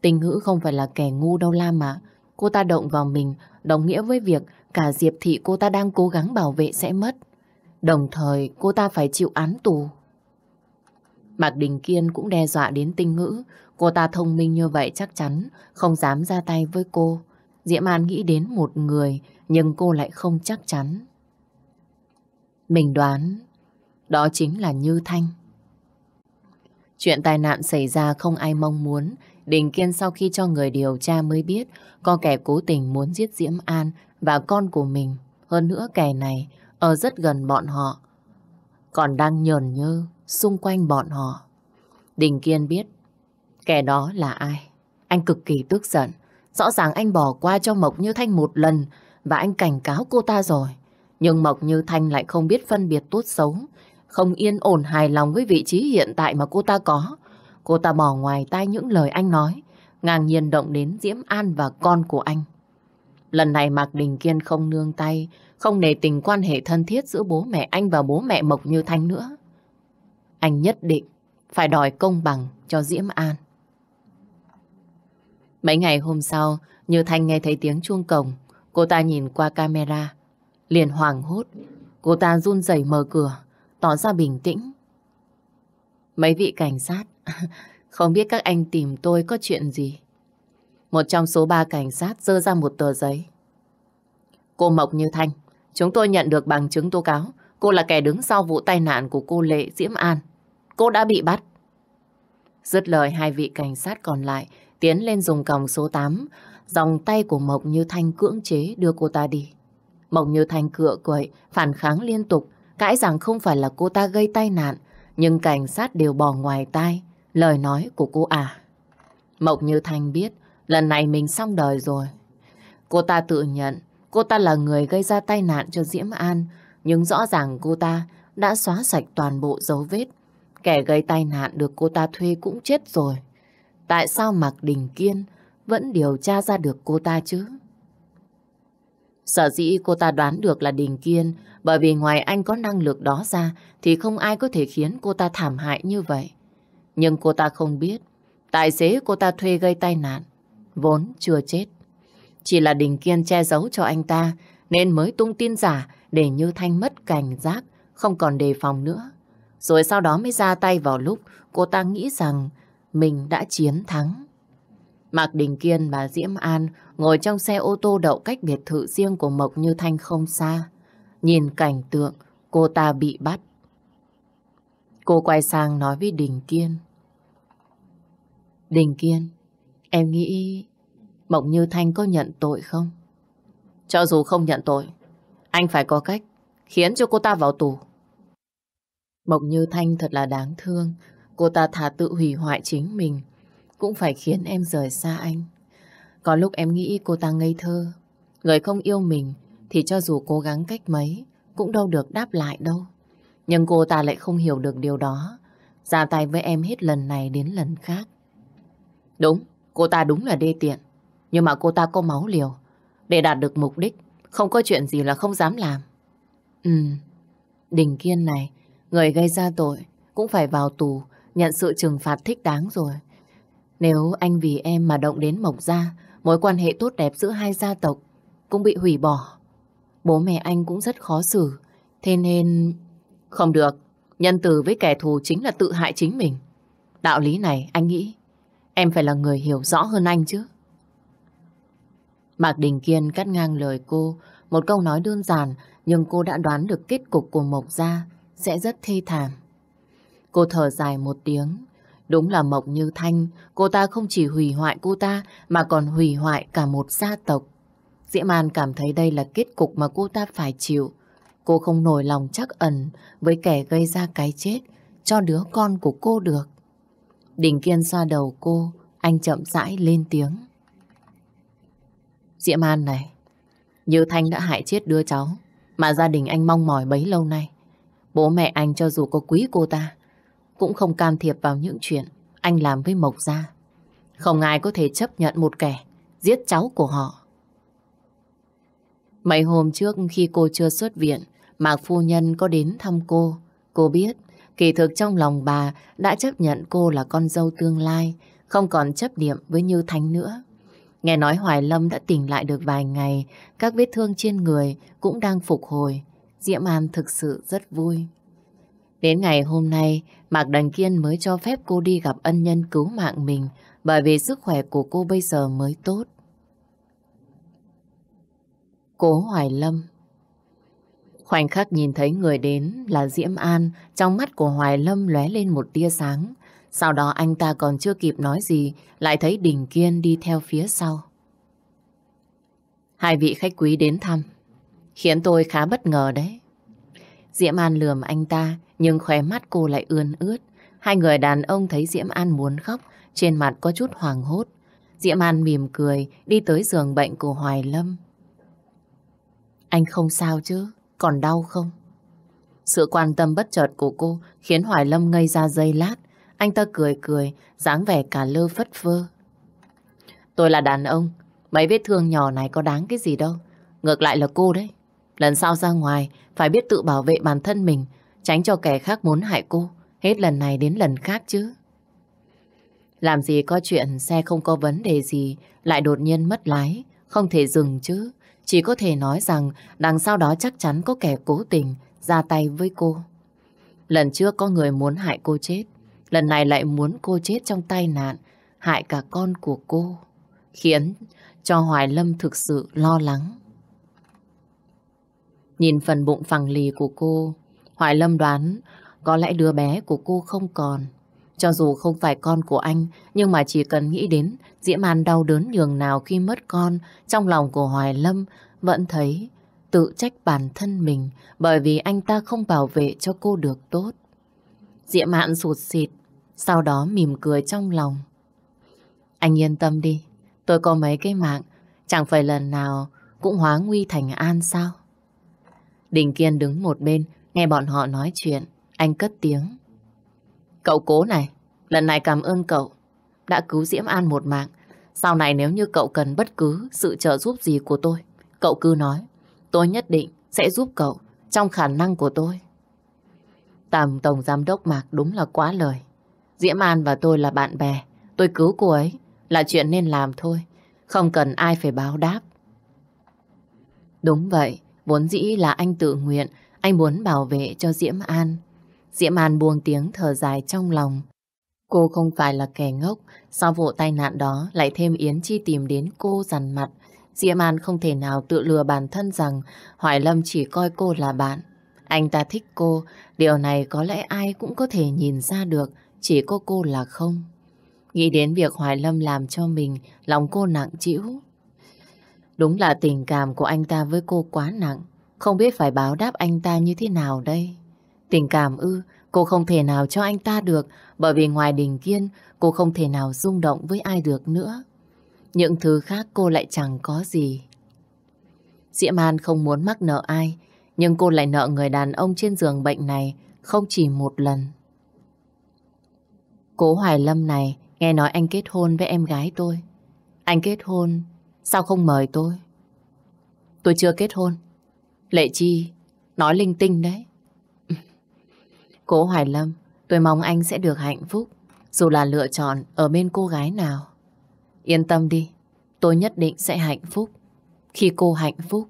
Tinh ngữ không phải là kẻ ngu đâu Lam mà Cô ta động vào mình Đồng nghĩa với việc Cả Diệp thị cô ta đang cố gắng bảo vệ sẽ mất Đồng thời cô ta phải chịu án tù Mạc Đình Kiên cũng đe dọa đến tinh ngữ Cô ta thông minh như vậy chắc chắn Không dám ra tay với cô Diễm An nghĩ đến một người nhưng cô lại không chắc chắn. Mình đoán đó chính là Như Thanh. Chuyện tai nạn xảy ra không ai mong muốn. Đình Kiên sau khi cho người điều tra mới biết có kẻ cố tình muốn giết Diễm An và con của mình. Hơn nữa kẻ này ở rất gần bọn họ. Còn đang nhờn nhơ xung quanh bọn họ. Đình Kiên biết kẻ đó là ai. Anh cực kỳ tức giận. Rõ ràng anh bỏ qua cho Mộc Như Thanh một lần và anh cảnh cáo cô ta rồi. Nhưng Mộc Như Thanh lại không biết phân biệt tốt xấu, không yên ổn hài lòng với vị trí hiện tại mà cô ta có. Cô ta bỏ ngoài tai những lời anh nói, ngang nhiên động đến Diễm An và con của anh. Lần này Mạc Đình Kiên không nương tay, không nề tình quan hệ thân thiết giữa bố mẹ anh và bố mẹ Mộc Như Thanh nữa. Anh nhất định phải đòi công bằng cho Diễm An. Mấy ngày hôm sau, Như Thanh nghe thấy tiếng chuông cổng. Cô ta nhìn qua camera, liền hoảng hốt. Cô ta run rẩy mở cửa, tỏ ra bình tĩnh. Mấy vị cảnh sát, không biết các anh tìm tôi có chuyện gì. Một trong số ba cảnh sát dơ ra một tờ giấy. Cô Mộc Như Thanh, chúng tôi nhận được bằng chứng tố cáo. Cô là kẻ đứng sau vụ tai nạn của cô Lệ Diễm An. Cô đã bị bắt. Dứt lời hai vị cảnh sát còn lại tiến lên dùng còng số 8, dòng tay của Mộc Như Thanh cưỡng chế đưa cô ta đi. Mộc Như Thanh cựa quậy, phản kháng liên tục, cãi rằng không phải là cô ta gây tai nạn, nhưng cảnh sát đều bỏ ngoài tai lời nói của cô à. Mộc Như Thanh biết lần này mình xong đời rồi. Cô ta tự nhận cô ta là người gây ra tai nạn cho Diễm An, nhưng rõ ràng cô ta đã xóa sạch toàn bộ dấu vết. Kẻ gây tai nạn được cô ta thuê cũng chết rồi tại sao Mạc Đình Kiên vẫn điều tra ra được cô ta chứ? Sở dĩ cô ta đoán được là Đình Kiên bởi vì ngoài anh có năng lực đó ra thì không ai có thể khiến cô ta thảm hại như vậy. Nhưng cô ta không biết tài xế cô ta thuê gây tai nạn vốn chưa chết. Chỉ là Đình Kiên che giấu cho anh ta nên mới tung tin giả để Như Thanh mất cảnh giác không còn đề phòng nữa. Rồi sau đó mới ra tay vào lúc cô ta nghĩ rằng mình đã chiến thắng. Mạc Đình Kiên và Diễm An ngồi trong xe ô tô đậu cách biệt thự riêng của Mộc Như Thanh không xa. Nhìn cảnh tượng cô ta bị bắt. Cô quay sang nói với Đình Kiên. Đình Kiên, em nghĩ Mộc Như Thanh có nhận tội không? Cho dù không nhận tội, anh phải có cách khiến cho cô ta vào tù. Mộc Như Thanh thật là đáng thương. Cô ta thà tự hủy hoại chính mình, cũng phải khiến em rời xa anh. Có lúc em nghĩ cô ta ngây thơ, người không yêu mình thì cho dù cố gắng cách mấy cũng đâu được đáp lại đâu. Nhưng cô ta lại không hiểu được điều đó, ra tay với em hết lần này đến lần khác. Đúng, cô ta đúng là đê tiện, nhưng mà cô ta có máu liều. Để đạt được mục đích, không có chuyện gì là không dám làm. Ừ, Đình Kiên này, người gây ra tội cũng phải vào tù nhận sự trừng phạt thích đáng rồi. Nếu anh vì em mà động đến Mộc Gia, mối quan hệ tốt đẹp giữa hai gia tộc cũng bị hủy bỏ. Bố mẹ anh cũng rất khó xử, thế nên... Không được, nhân từ với kẻ thù chính là tự hại chính mình. Đạo lý này anh nghĩ em phải là người hiểu rõ hơn anh chứ. Mạc Đình Kiên cắt ngang lời cô, một câu nói đơn giản nhưng cô đã đoán được kết cục của Mộc Gia sẽ rất thê thảm. Cô thở dài một tiếng. Đúng là Mộc Như Thanh, cô ta không chỉ hủy hoại cô ta mà còn hủy hoại cả một gia tộc. Diễm An cảm thấy đây là kết cục mà cô ta phải chịu. Cô không nổi lòng chắc ẩn với kẻ gây ra cái chết cho đứa con của cô được. Đình Kiên xoa đầu cô, anh chậm rãi lên tiếng. Diễm An này, Như Thanh đã hại chết đứa cháu mà gia đình anh mong mỏi bấy lâu nay. Bố mẹ anh cho dù có quý cô ta cũng không can thiệp vào những chuyện anh làm với Mộc Gia. Không ai có thể chấp nhận một kẻ giết cháu của họ. Mấy hôm trước khi cô chưa xuất viện, Mạc Phu Nhân có đến thăm cô. Cô biết, kỳ thực trong lòng bà đã chấp nhận cô là con dâu tương lai, không còn chấp niệm với Như Thánh nữa. Nghe nói Hoài Lâm đã tỉnh lại được vài ngày, các vết thương trên người cũng đang phục hồi. Diễm An thực sự rất vui. Đến ngày hôm nay, Mạc Đành Kiên mới cho phép cô đi gặp ân nhân cứu mạng mình bởi vì sức khỏe của cô bây giờ mới tốt. Cố Hoài Lâm Khoảnh khắc nhìn thấy người đến là Diễm An, trong mắt của Hoài Lâm lóe lên một tia sáng. Sau đó anh ta còn chưa kịp nói gì, lại thấy Đình Kiên đi theo phía sau. Hai vị khách quý đến thăm, khiến tôi khá bất ngờ đấy. Diễm An lườm anh ta, nhưng khóe mắt cô lại ươn ướt. Hai người đàn ông thấy Diễm An muốn khóc, trên mặt có chút hoàng hốt. Diễm An mỉm cười, đi tới giường bệnh của Hoài Lâm. Anh không sao chứ, còn đau không? Sự quan tâm bất chợt của cô khiến Hoài Lâm ngây ra dây lát. Anh ta cười cười, dáng vẻ cả lơ phất phơ. Tôi là đàn ông, mấy vết thương nhỏ này có đáng cái gì đâu. Ngược lại là cô đấy, Lần sau ra ngoài, phải biết tự bảo vệ bản thân mình, tránh cho kẻ khác muốn hại cô, hết lần này đến lần khác chứ. Làm gì có chuyện xe không có vấn đề gì, lại đột nhiên mất lái, không thể dừng chứ. Chỉ có thể nói rằng đằng sau đó chắc chắn có kẻ cố tình ra tay với cô. Lần trước có người muốn hại cô chết, lần này lại muốn cô chết trong tai nạn, hại cả con của cô, khiến cho Hoài Lâm thực sự lo lắng. Nhìn phần bụng phẳng lì của cô, Hoài Lâm đoán có lẽ đứa bé của cô không còn. Cho dù không phải con của anh, nhưng mà chỉ cần nghĩ đến Diễm An đau đớn nhường nào khi mất con, trong lòng của Hoài Lâm vẫn thấy tự trách bản thân mình bởi vì anh ta không bảo vệ cho cô được tốt. Diễm An sụt xịt, sau đó mỉm cười trong lòng. Anh yên tâm đi, tôi có mấy cái mạng, chẳng phải lần nào cũng hóa nguy thành an sao? Đình Kiên đứng một bên, nghe bọn họ nói chuyện, anh cất tiếng. Cậu cố này, lần này cảm ơn cậu, đã cứu Diễm An một mạng. Sau này nếu như cậu cần bất cứ sự trợ giúp gì của tôi, cậu cứ nói. Tôi nhất định sẽ giúp cậu trong khả năng của tôi. Tầm Tổng Giám Đốc Mạc đúng là quá lời. Diễm An và tôi là bạn bè. Tôi cứu cô ấy là chuyện nên làm thôi. Không cần ai phải báo đáp. Đúng vậy. Vốn dĩ là anh tự nguyện, anh muốn bảo vệ cho Diễm An. Diễm An buông tiếng thở dài trong lòng. Cô không phải là kẻ ngốc, sau vụ tai nạn đó lại thêm Yến Chi tìm đến cô dằn mặt. Diễm An không thể nào tự lừa bản thân rằng Hoài Lâm chỉ coi cô là bạn. Anh ta thích cô, điều này có lẽ ai cũng có thể nhìn ra được, chỉ có cô là không. Nghĩ đến việc Hoài Lâm làm cho mình, lòng cô nặng chịu Đúng là tình cảm của anh ta với cô quá nặng. Không biết phải báo đáp anh ta như thế nào đây. Tình cảm ư, cô không thể nào cho anh ta được bởi vì ngoài Đình Kiên, cô không thể nào rung động với ai được nữa. Những thứ khác cô lại chẳng có gì. Diễm An không muốn mắc nợ ai, nhưng cô lại nợ người đàn ông trên giường bệnh này không chỉ một lần. Cố Hoài Lâm này nghe nói anh kết hôn với em gái tôi. Anh kết hôn Sao không mời tôi? Tôi chưa kết hôn. Lệ Chi, nói linh tinh đấy. Cố Hoài Lâm, tôi mong anh sẽ được hạnh phúc, dù là lựa chọn ở bên cô gái nào. Yên tâm đi, tôi nhất định sẽ hạnh phúc, khi cô hạnh phúc.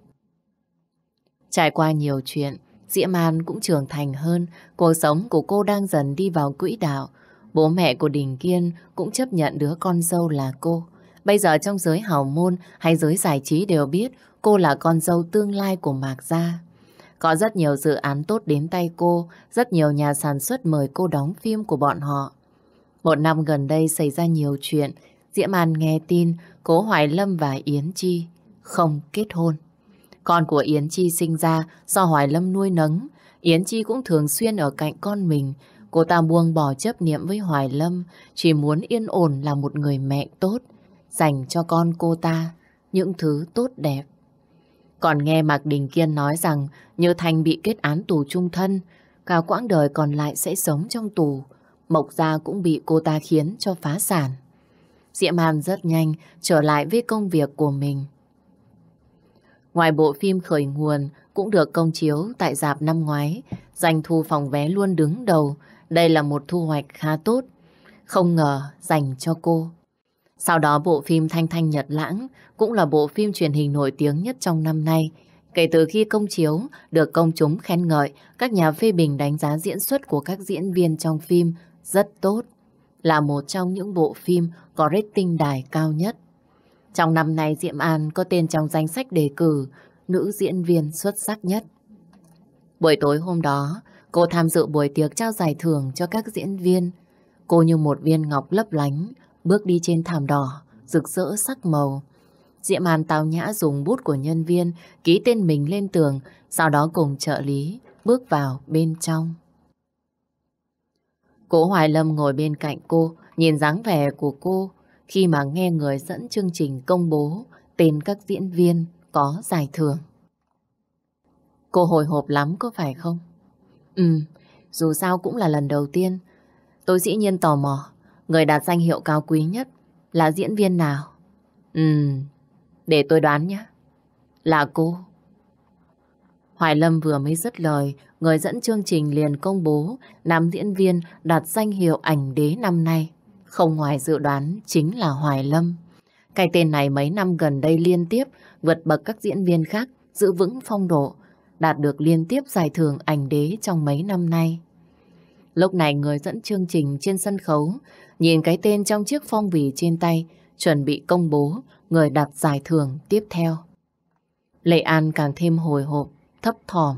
Trải qua nhiều chuyện, Diễm An cũng trưởng thành hơn, cuộc sống của cô đang dần đi vào quỹ đạo. Bố mẹ của Đình Kiên cũng chấp nhận đứa con dâu là cô. Bây giờ trong giới hào môn hay giới giải trí đều biết cô là con dâu tương lai của Mạc Gia. Có rất nhiều dự án tốt đến tay cô, rất nhiều nhà sản xuất mời cô đóng phim của bọn họ. Một năm gần đây xảy ra nhiều chuyện, Diễm An nghe tin cố Hoài Lâm và Yến Chi không kết hôn. Con của Yến Chi sinh ra do Hoài Lâm nuôi nấng, Yến Chi cũng thường xuyên ở cạnh con mình. Cô ta buông bỏ chấp niệm với Hoài Lâm, chỉ muốn yên ổn là một người mẹ tốt dành cho con cô ta những thứ tốt đẹp. Còn nghe Mạc Đình Kiên nói rằng Như Thành bị kết án tù trung thân, cả quãng đời còn lại sẽ sống trong tù. Mộc Gia cũng bị cô ta khiến cho phá sản. Diễm Hàn rất nhanh trở lại với công việc của mình. Ngoài bộ phim khởi nguồn cũng được công chiếu tại dạp năm ngoái, doanh thu phòng vé luôn đứng đầu. Đây là một thu hoạch khá tốt. Không ngờ dành cho cô sau đó bộ phim Thanh Thanh Nhật Lãng cũng là bộ phim truyền hình nổi tiếng nhất trong năm nay. Kể từ khi công chiếu, được công chúng khen ngợi, các nhà phê bình đánh giá diễn xuất của các diễn viên trong phim rất tốt. Là một trong những bộ phim có rating đài cao nhất. Trong năm nay, Diệm An có tên trong danh sách đề cử nữ diễn viên xuất sắc nhất. Buổi tối hôm đó, cô tham dự buổi tiệc trao giải thưởng cho các diễn viên. Cô như một viên ngọc lấp lánh, Bước đi trên thảm đỏ, rực rỡ sắc màu. Diễm An tào nhã dùng bút của nhân viên ký tên mình lên tường, sau đó cùng trợ lý bước vào bên trong. Cố Hoài Lâm ngồi bên cạnh cô, nhìn dáng vẻ của cô khi mà nghe người dẫn chương trình công bố tên các diễn viên có giải thưởng. Cô hồi hộp lắm có phải không? Ừ, dù sao cũng là lần đầu tiên. Tôi dĩ nhiên tò mò Người đạt danh hiệu cao quý nhất là diễn viên nào? Ừ, để tôi đoán nhé. Là cô. Hoài Lâm vừa mới dứt lời, người dẫn chương trình liền công bố nam diễn viên đạt danh hiệu ảnh đế năm nay. Không ngoài dự đoán chính là Hoài Lâm. Cái tên này mấy năm gần đây liên tiếp vượt bậc các diễn viên khác giữ vững phong độ, đạt được liên tiếp giải thưởng ảnh đế trong mấy năm nay. Lúc này người dẫn chương trình trên sân khấu Nhìn cái tên trong chiếc phong bì trên tay, chuẩn bị công bố người đặt giải thưởng tiếp theo. Lệ An càng thêm hồi hộp, thấp thỏm.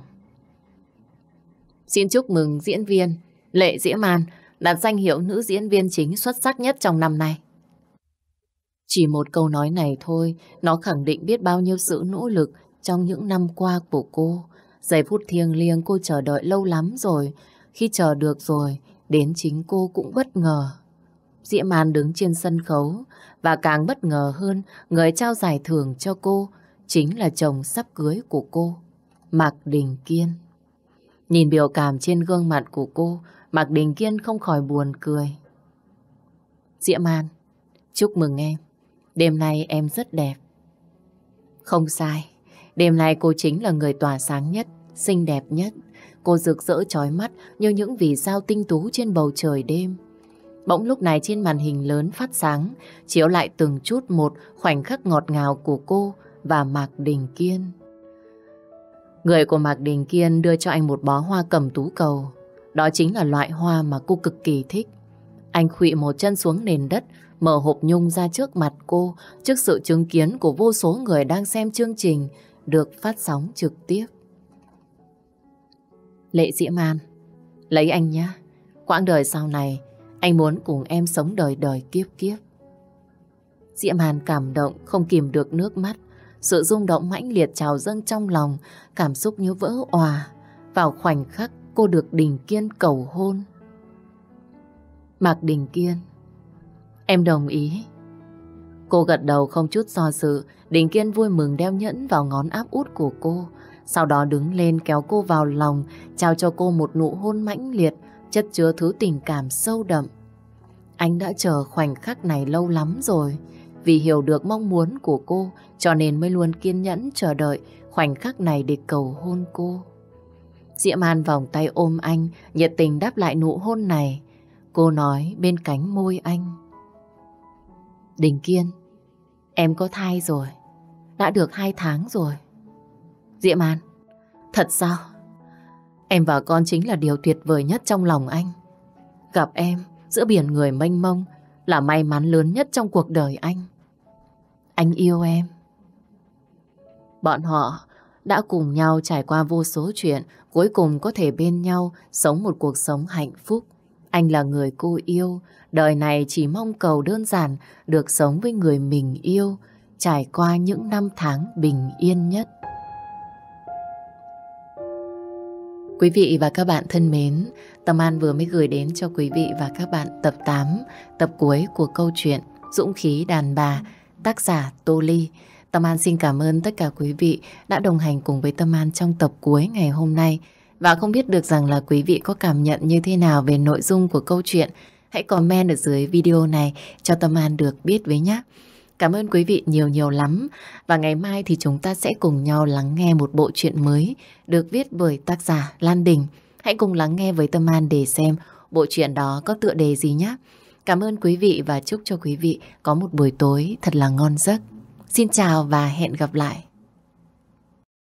Xin chúc mừng diễn viên Lệ Diễm An đạt danh hiệu nữ diễn viên chính xuất sắc nhất trong năm nay. Chỉ một câu nói này thôi, nó khẳng định biết bao nhiêu sự nỗ lực trong những năm qua của cô. Giây phút thiêng liêng cô chờ đợi lâu lắm rồi, khi chờ được rồi, đến chính cô cũng bất ngờ. Diễm An đứng trên sân khấu và càng bất ngờ hơn người trao giải thưởng cho cô chính là chồng sắp cưới của cô, Mạc Đình Kiên. Nhìn biểu cảm trên gương mặt của cô, Mạc Đình Kiên không khỏi buồn cười. Diễm An, chúc mừng em. Đêm nay em rất đẹp. Không sai, đêm nay cô chính là người tỏa sáng nhất, xinh đẹp nhất. Cô rực rỡ trói mắt như những vì sao tinh tú trên bầu trời đêm. Bỗng lúc này trên màn hình lớn phát sáng, chiếu lại từng chút một khoảnh khắc ngọt ngào của cô và Mạc Đình Kiên. Người của Mạc Đình Kiên đưa cho anh một bó hoa cầm tú cầu. Đó chính là loại hoa mà cô cực kỳ thích. Anh khụy một chân xuống nền đất, mở hộp nhung ra trước mặt cô trước sự chứng kiến của vô số người đang xem chương trình được phát sóng trực tiếp. Lệ Diễm An, lấy anh nhé. Quãng đời sau này, anh muốn cùng em sống đời đời kiếp kiếp. Diệm Hàn cảm động, không kìm được nước mắt. Sự rung động mãnh liệt trào dâng trong lòng, cảm xúc như vỡ òa. Vào khoảnh khắc cô được Đình Kiên cầu hôn. Mạc Đình Kiên, em đồng ý. Cô gật đầu không chút do dự, Đình Kiên vui mừng đeo nhẫn vào ngón áp út của cô. Sau đó đứng lên kéo cô vào lòng, trao cho cô một nụ hôn mãnh liệt, chất chứa thứ tình cảm sâu đậm. Anh đã chờ khoảnh khắc này lâu lắm rồi, vì hiểu được mong muốn của cô cho nên mới luôn kiên nhẫn chờ đợi khoảnh khắc này để cầu hôn cô. Diễm An vòng tay ôm anh, nhiệt tình đáp lại nụ hôn này. Cô nói bên cánh môi anh. Đình Kiên, em có thai rồi, đã được hai tháng rồi. Diễm An, thật sao? Em và con chính là điều tuyệt vời nhất trong lòng anh. Gặp em giữa biển người mênh mông là may mắn lớn nhất trong cuộc đời anh. Anh yêu em. Bọn họ đã cùng nhau trải qua vô số chuyện, cuối cùng có thể bên nhau sống một cuộc sống hạnh phúc. Anh là người cô yêu, đời này chỉ mong cầu đơn giản được sống với người mình yêu, trải qua những năm tháng bình yên nhất. Quý vị và các bạn thân mến, Tâm An vừa mới gửi đến cho quý vị và các bạn tập 8, tập cuối của câu chuyện Dũng khí đàn bà, tác giả Tô Ly. Tâm An xin cảm ơn tất cả quý vị đã đồng hành cùng với Tâm An trong tập cuối ngày hôm nay. Và không biết được rằng là quý vị có cảm nhận như thế nào về nội dung của câu chuyện, hãy comment ở dưới video này cho Tâm An được biết với nhé. Cảm ơn quý vị nhiều nhiều lắm. Và ngày mai thì chúng ta sẽ cùng nhau lắng nghe một bộ truyện mới được viết bởi tác giả Lan Đình. Hãy cùng lắng nghe với Tâm An để xem bộ truyện đó có tựa đề gì nhé. Cảm ơn quý vị và chúc cho quý vị có một buổi tối thật là ngon giấc. Xin chào và hẹn gặp lại.